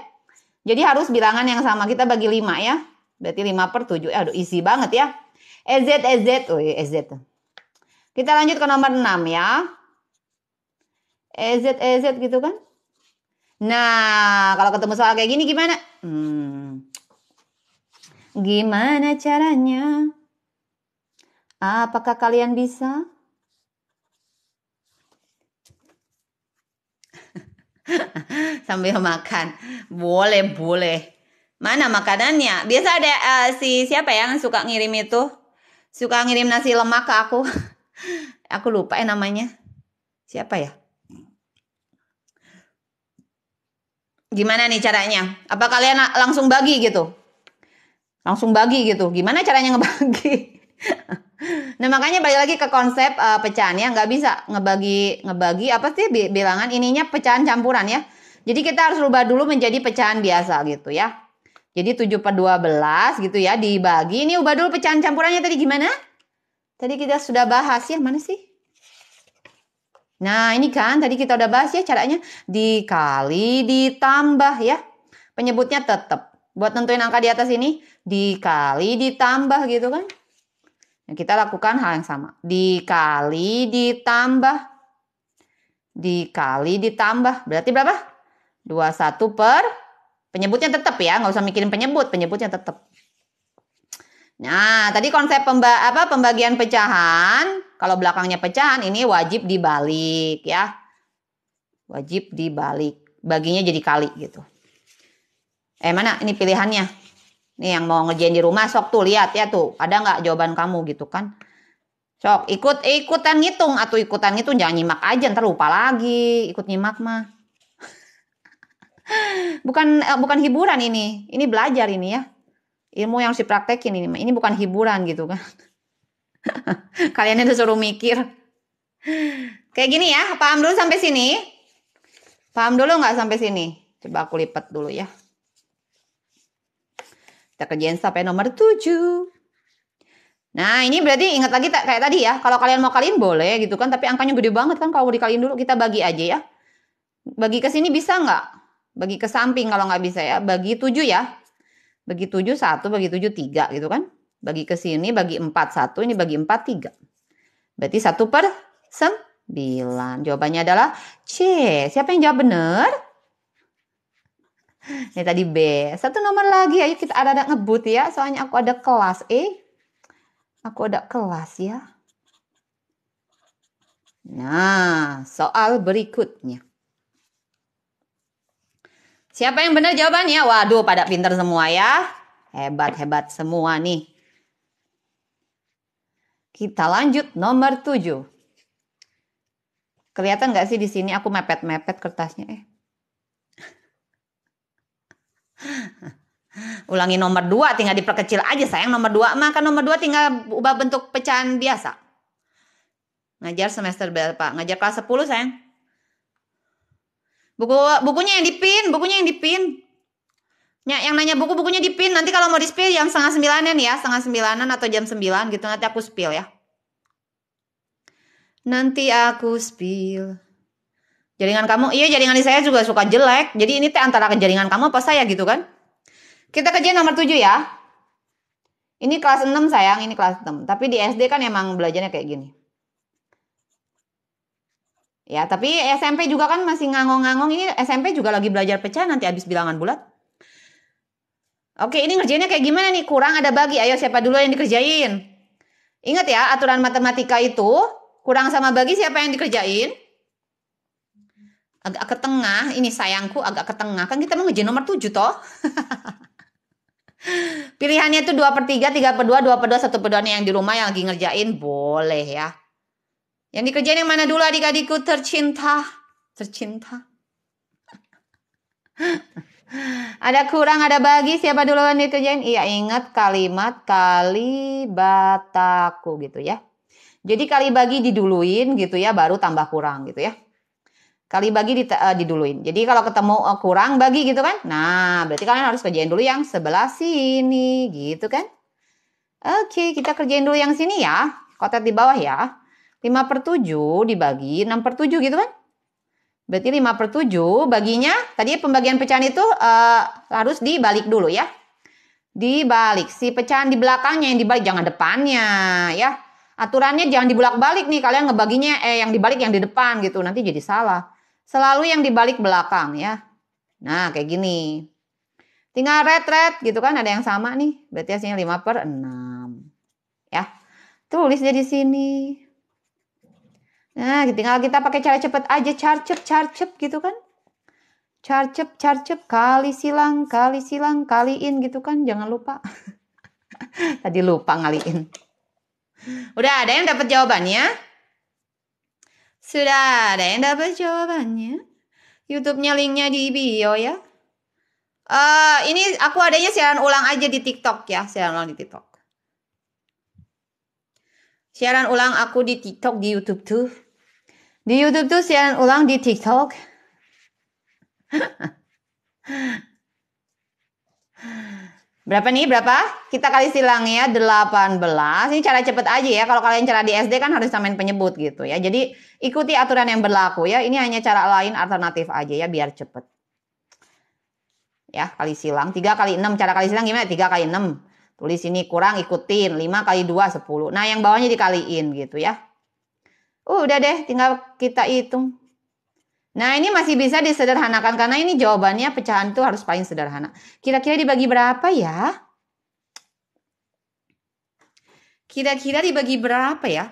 Jadi harus bilangan yang sama kita bagi lima ya. Berarti lima per tujuh. Eh, aduh isi banget ya. EZ EZ, oh EZ. Kita lanjut ke nomor enam ya. EZ EZ gitu kan. Nah, kalau ketemu soal kayak gini gimana? Hmm. Gimana caranya? Apakah kalian bisa? Sambil makan, boleh boleh. Mana makanannya? Biasa ada uh, si siapa ya yang suka ngirim itu? Suka ngirim nasi lemak ke aku. aku lupa ya namanya. Siapa ya? Gimana nih caranya? Apa kalian langsung bagi gitu? langsung bagi gitu. Gimana caranya ngebagi? nah makanya balik lagi ke konsep uh, pecahan ya nggak bisa ngebagi ngebagi apa sih bilangan ininya pecahan campuran ya jadi kita harus rubah dulu menjadi pecahan biasa gitu ya jadi 7 per 12 gitu ya dibagi ini ubah dulu pecahan campurannya tadi gimana tadi kita sudah bahas ya mana sih nah ini kan tadi kita udah bahas ya caranya dikali ditambah ya penyebutnya tetap buat nentuin angka di atas ini dikali ditambah gitu kan. Nah, kita lakukan hal yang sama. Dikali ditambah. Dikali ditambah. Berarti berapa? 21 per. Penyebutnya tetap ya. Nggak usah mikirin penyebut. Penyebutnya tetap. Nah, tadi konsep pemba apa pembagian pecahan. Kalau belakangnya pecahan ini wajib dibalik ya. Wajib dibalik. Baginya jadi kali gitu eh mana ini pilihannya nih yang mau ngerjain di rumah sok tuh lihat ya tuh ada nggak jawaban kamu gitu kan sok ikut eh, ikutan ngitung atau ikutan ngitung jangan nyimak aja ntar lupa lagi ikut nyimak mah bukan eh, bukan hiburan ini ini belajar ini ya ilmu yang si dipraktekin ini ini bukan hiburan gitu kan kalian itu suruh mikir kayak gini ya paham dulu sampai sini paham dulu nggak sampai sini coba aku lipat dulu ya kita kerjain sampai nomor 7. Nah ini berarti ingat lagi kayak tadi ya. Kalau kalian mau kalian boleh gitu kan. Tapi angkanya gede banget kan. Kalau mau dikaliin dulu kita bagi aja ya. Bagi ke sini bisa nggak? Bagi ke samping kalau nggak bisa ya. Bagi 7 ya. Bagi 7 1, bagi 7 3 gitu kan. Bagi ke sini bagi 4 1, ini bagi 4 3. Berarti 1 per 9. Jawabannya adalah C. Siapa yang jawab benar? Ini tadi B. Satu nomor lagi, ayo kita ada-ada ngebut ya. Soalnya aku ada kelas E. Aku ada kelas ya. Nah, soal berikutnya. Siapa yang benar jawabannya? Waduh, pada pinter semua ya. Hebat-hebat semua nih. Kita lanjut nomor 7. Kelihatan nggak sih di sini aku mepet-mepet kertasnya? Eh, Ulangi nomor dua tinggal diperkecil aja sayang nomor dua maka nomor dua tinggal ubah bentuk pecahan biasa. Ngajar semester berapa? Ngajar kelas 10 sayang. Buku bukunya yang dipin, bukunya yang dipin. Ya, yang nanya buku bukunya dipin nanti kalau mau di spill jam setengah sembilanan ya setengah sembilanan atau jam sembilan gitu nanti aku spill ya. Nanti aku spill. Jaringan kamu, iya jaringan saya juga suka jelek. Jadi ini teh antara jaringan kamu apa saya gitu kan? Kita kerjain nomor 7 ya. Ini kelas 6 sayang, ini kelas 6. Tapi di SD kan emang belajarnya kayak gini. Ya, tapi SMP juga kan masih ngangong-ngangong. Ini SMP juga lagi belajar pecah nanti habis bilangan bulat. Oke, ini ngerjainnya kayak gimana nih? Kurang ada bagi. Ayo siapa dulu yang dikerjain? Ingat ya, aturan matematika itu kurang sama bagi siapa yang dikerjain? agak ke tengah ini sayangku agak ke tengah kan kita mau ngejar nomor 7 toh pilihannya itu 2 per 3 3 per 2 2 per 2 1 per 2 nih yang di rumah yang lagi ngerjain boleh ya yang dikerjain yang mana dulu adik-adikku tercinta tercinta ada kurang ada bagi siapa dulu yang dikerjain iya ingat kalimat kali bataku gitu ya jadi kali bagi diduluin gitu ya baru tambah kurang gitu ya kali bagi di, uh, eh, diduluin. Jadi kalau ketemu uh, kurang bagi gitu kan. Nah, berarti kalian harus kerjain dulu yang sebelah sini gitu kan. Oke, kita kerjain dulu yang sini ya. Kotet di bawah ya. 5 per 7 dibagi 6 per 7 gitu kan. Berarti 5 per 7 baginya. Tadi pembagian pecahan itu uh, harus dibalik dulu ya. Dibalik. Si pecahan di belakangnya yang dibalik. Jangan depannya ya. Aturannya jangan dibulak-balik nih. Kalian ngebaginya eh yang dibalik yang di depan gitu. Nanti jadi salah. Selalu yang dibalik belakang ya. Nah kayak gini. Tinggal red red gitu kan ada yang sama nih. Berarti hasilnya 5 per 6. Ya. Tulis jadi sini. Nah gitu. tinggal kita pakai cara cepet aja. Carcep, carcep gitu kan. Carcep, carcep. Kali silang, kali silang, kaliin gitu kan. Jangan lupa. Tadi lupa ngaliin. Udah ada yang dapat jawabannya? Sudah ada yang dapat jawabannya? youtubenya, linknya di bio ya. Uh, ini aku adanya siaran ulang aja di TikTok ya, siaran ulang di TikTok. Siaran ulang aku di TikTok di YouTube tuh. Di YouTube tuh siaran ulang di TikTok. Berapa nih? Berapa? Kita kali silang silangnya 18. Ini cara cepet aja ya. Kalau kalian cara di SD kan harus samain penyebut gitu ya. Jadi ikuti aturan yang berlaku ya. Ini hanya cara lain alternatif aja ya biar cepet. Ya, kali silang. 3 kali 6. Cara kali silang gimana? 3 kali 6. Tulis ini kurang ikutin. 5 kali 2 10. Nah yang bawahnya dikaliin gitu ya. Uh, udah deh tinggal kita hitung. Nah ini masih bisa disederhanakan karena ini jawabannya pecahan itu harus paling sederhana. Kira-kira dibagi berapa ya? Kira-kira dibagi berapa ya?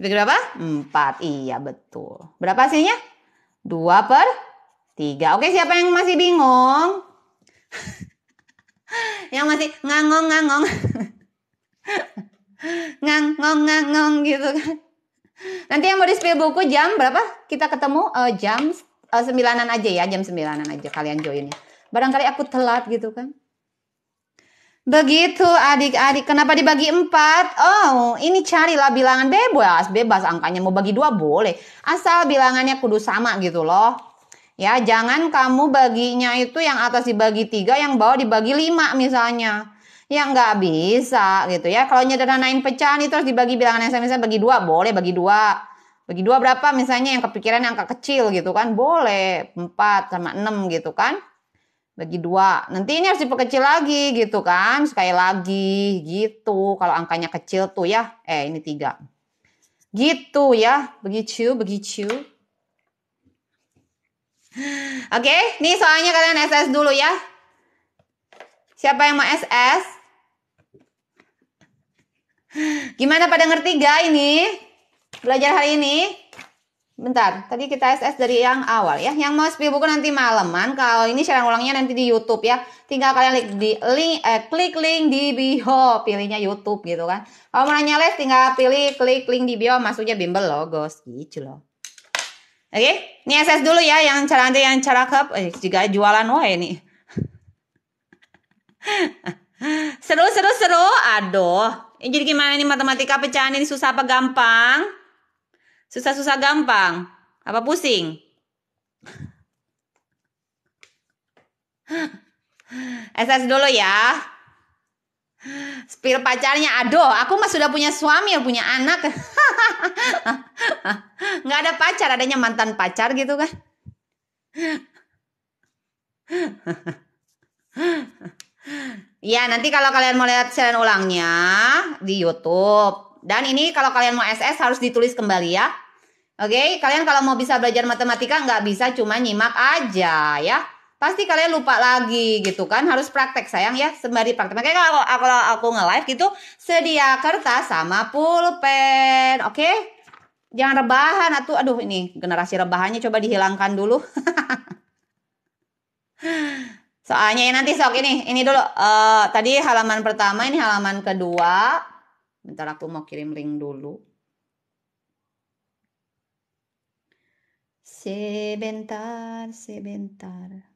Dibagi berapa? empat Iya betul. Berapa hasilnya? dua per tiga. Oke, siapa yang masih bingung? yang masih ngangong ngangong, ngangong ngangong gitu kan? Nanti yang mau di spill buku jam berapa? Kita ketemu uh, jam uh, sembilanan aja ya, jam sembilanan aja kalian join ya. Barangkali aku telat gitu kan? Begitu adik-adik, kenapa dibagi empat? Oh, ini carilah bilangan bebas, bebas angkanya mau bagi dua boleh. Asal bilangannya kudu sama gitu loh. Ya, jangan kamu baginya itu yang atas dibagi tiga, yang bawah dibagi lima misalnya. Ya nggak bisa gitu ya. Kalau nyederhanain pecahan itu harus dibagi bilangan yang sama, misalnya bagi dua, boleh bagi dua. Bagi dua berapa misalnya yang kepikiran angka kecil gitu kan, boleh empat sama enam gitu kan. Bagi dua, nanti ini harus diperkecil lagi gitu kan, sekali lagi gitu. Kalau angkanya kecil tuh ya, eh ini tiga. Gitu ya, begitu, begitu. Oke, okay? nih soalnya kalian SS dulu ya. Siapa yang mau SS? Gimana pada ngerti gak ini? Belajar hari ini? Bentar, tadi kita SS dari yang awal ya. Yang mau spill buku nanti malaman. Kalau ini sharing ulangnya nanti di YouTube ya. Tinggal kalian klik di link eh, klik link di bio, pilihnya YouTube gitu kan. Kalau mau nanya les tinggal pilih klik link di bio masuknya bimbel logos gitu loh. Oke, okay? ini SS dulu ya yang cara nanti yang cara cup eh, juga jualan wah ini. seru seru seru. Aduh, ini jadi gimana ini matematika pecahan ini susah apa gampang? Susah-susah gampang. Apa pusing? SS dulu ya. Spill pacarnya, aduh, aku mah sudah punya suami, punya anak. Nggak ada pacar, adanya mantan pacar gitu kan. ya, nanti kalau kalian mau lihat Selain ulangnya di YouTube. Dan ini kalau kalian mau SS harus ditulis kembali ya. Oke, kalian kalau mau bisa belajar matematika nggak bisa cuma nyimak aja ya pasti kalian lupa lagi gitu kan harus praktek sayang ya sembari praktek makanya kalau aku, aku, aku nge live gitu sedia kertas sama pulpen oke okay? jangan rebahan atau aduh ini generasi rebahannya coba dihilangkan dulu soalnya ya nanti sok ini ini dulu uh, tadi halaman pertama ini halaman kedua bentar aku mau kirim link dulu sebentar sebentar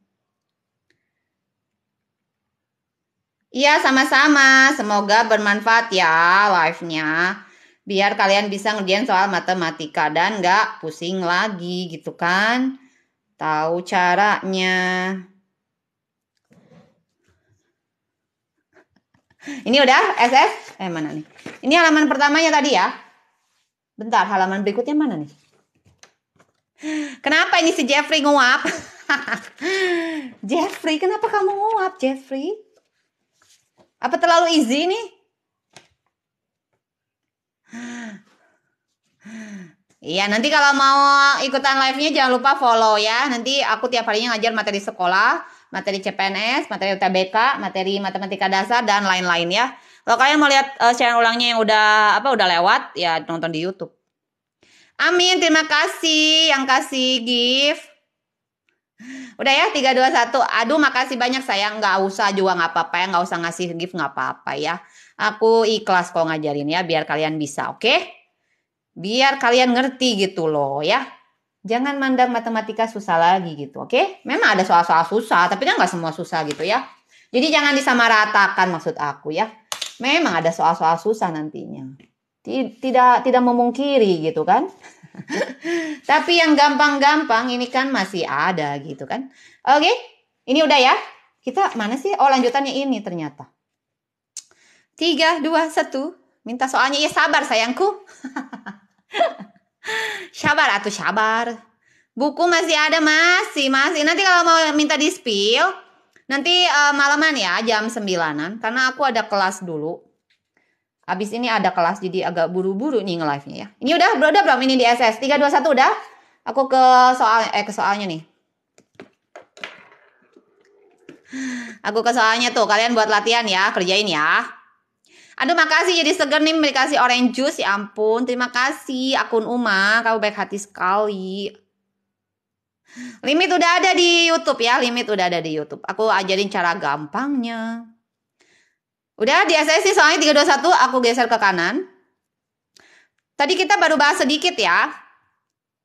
Iya, sama-sama. Semoga bermanfaat ya live-nya. Biar kalian bisa ngerjain soal matematika dan nggak pusing lagi gitu kan. Tahu caranya. Ini udah SS? Eh mana nih? Ini halaman pertamanya tadi ya. Bentar, halaman berikutnya mana nih? Kenapa ini si Jeffrey nguap? Jeffrey, kenapa kamu nguap, Jeffrey? Apa terlalu easy nih? Iya, nanti kalau mau ikutan live-nya jangan lupa follow ya. Nanti aku tiap harinya ngajar materi sekolah, materi CPNS, materi UTBK, materi matematika dasar dan lain-lain ya. Kalau kalian mau lihat uh, eh, share ulangnya yang udah apa udah lewat, ya nonton di YouTube. Amin, terima kasih yang kasih gift. Udah ya satu Aduh makasih banyak sayang. Nggak usah juga nggak apa-apa ya. Nggak usah ngasih gift nggak apa-apa ya. Aku ikhlas kok ngajarin ya biar kalian bisa oke. Okay? Biar kalian ngerti gitu loh ya. Jangan mandang matematika susah lagi gitu oke. Okay? Memang ada soal-soal susah tapi kan nggak semua susah gitu ya. Jadi jangan disamaratakan maksud aku ya. Memang ada soal-soal susah nantinya. Tidak tidak memungkiri gitu kan. Tapi yang gampang-gampang ini kan masih ada gitu kan. Oke, ini udah ya. Kita mana sih? Oh lanjutannya ini ternyata. Tiga, dua, satu. Minta soalnya ya sabar sayangku. sabar atau sabar. Buku masih ada masih masih. Nanti kalau mau minta di spill nanti uh, malaman ya jam sembilanan karena aku ada kelas dulu Abis ini ada kelas jadi agak buru-buru nih nge-live-nya ya. Ini udah, bro udah belum ini di SS? 321 udah? Aku ke soal eh ke soalnya nih. Aku ke soalnya tuh, kalian buat latihan ya, kerjain ya. Aduh makasih jadi seger nih dikasih orange juice ya ampun. Terima kasih akun Uma, kamu baik hati sekali. Limit udah ada di YouTube ya, limit udah ada di YouTube. Aku ajarin cara gampangnya. Udah di SSC soalnya 321 aku geser ke kanan. Tadi kita baru bahas sedikit ya.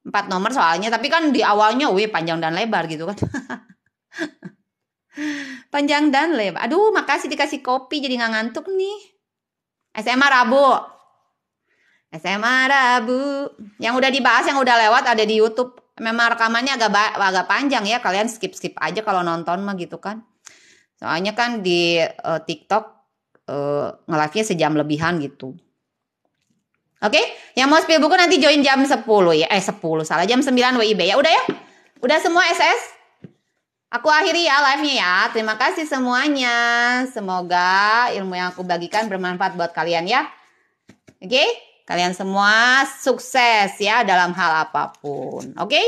Empat nomor soalnya, tapi kan di awalnya wih panjang dan lebar gitu kan. panjang dan lebar. Aduh, makasih dikasih kopi jadi gak ngantuk nih. SMA Rabu. SMA Rabu. Yang udah dibahas, yang udah lewat ada di YouTube. Memang rekamannya agak agak panjang ya. Kalian skip-skip aja kalau nonton mah gitu kan. Soalnya kan di uh, TikTok uh, eh, nya sejam lebihan gitu. Oke, okay? yang mau spill buku nanti join jam 10 ya. Eh 10 salah, jam 9 WIB ya. Udah ya? Udah semua SS? Aku akhiri ya live-nya ya. Terima kasih semuanya. Semoga ilmu yang aku bagikan bermanfaat buat kalian ya. Oke? Okay? Kalian semua sukses ya dalam hal apapun. Oke? Okay?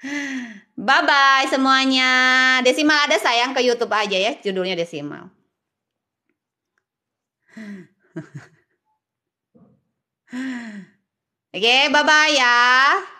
Bye bye semuanya. Desimal ada sayang ke YouTube aja ya judulnya Desimal. Oke, okay, bye bye ya.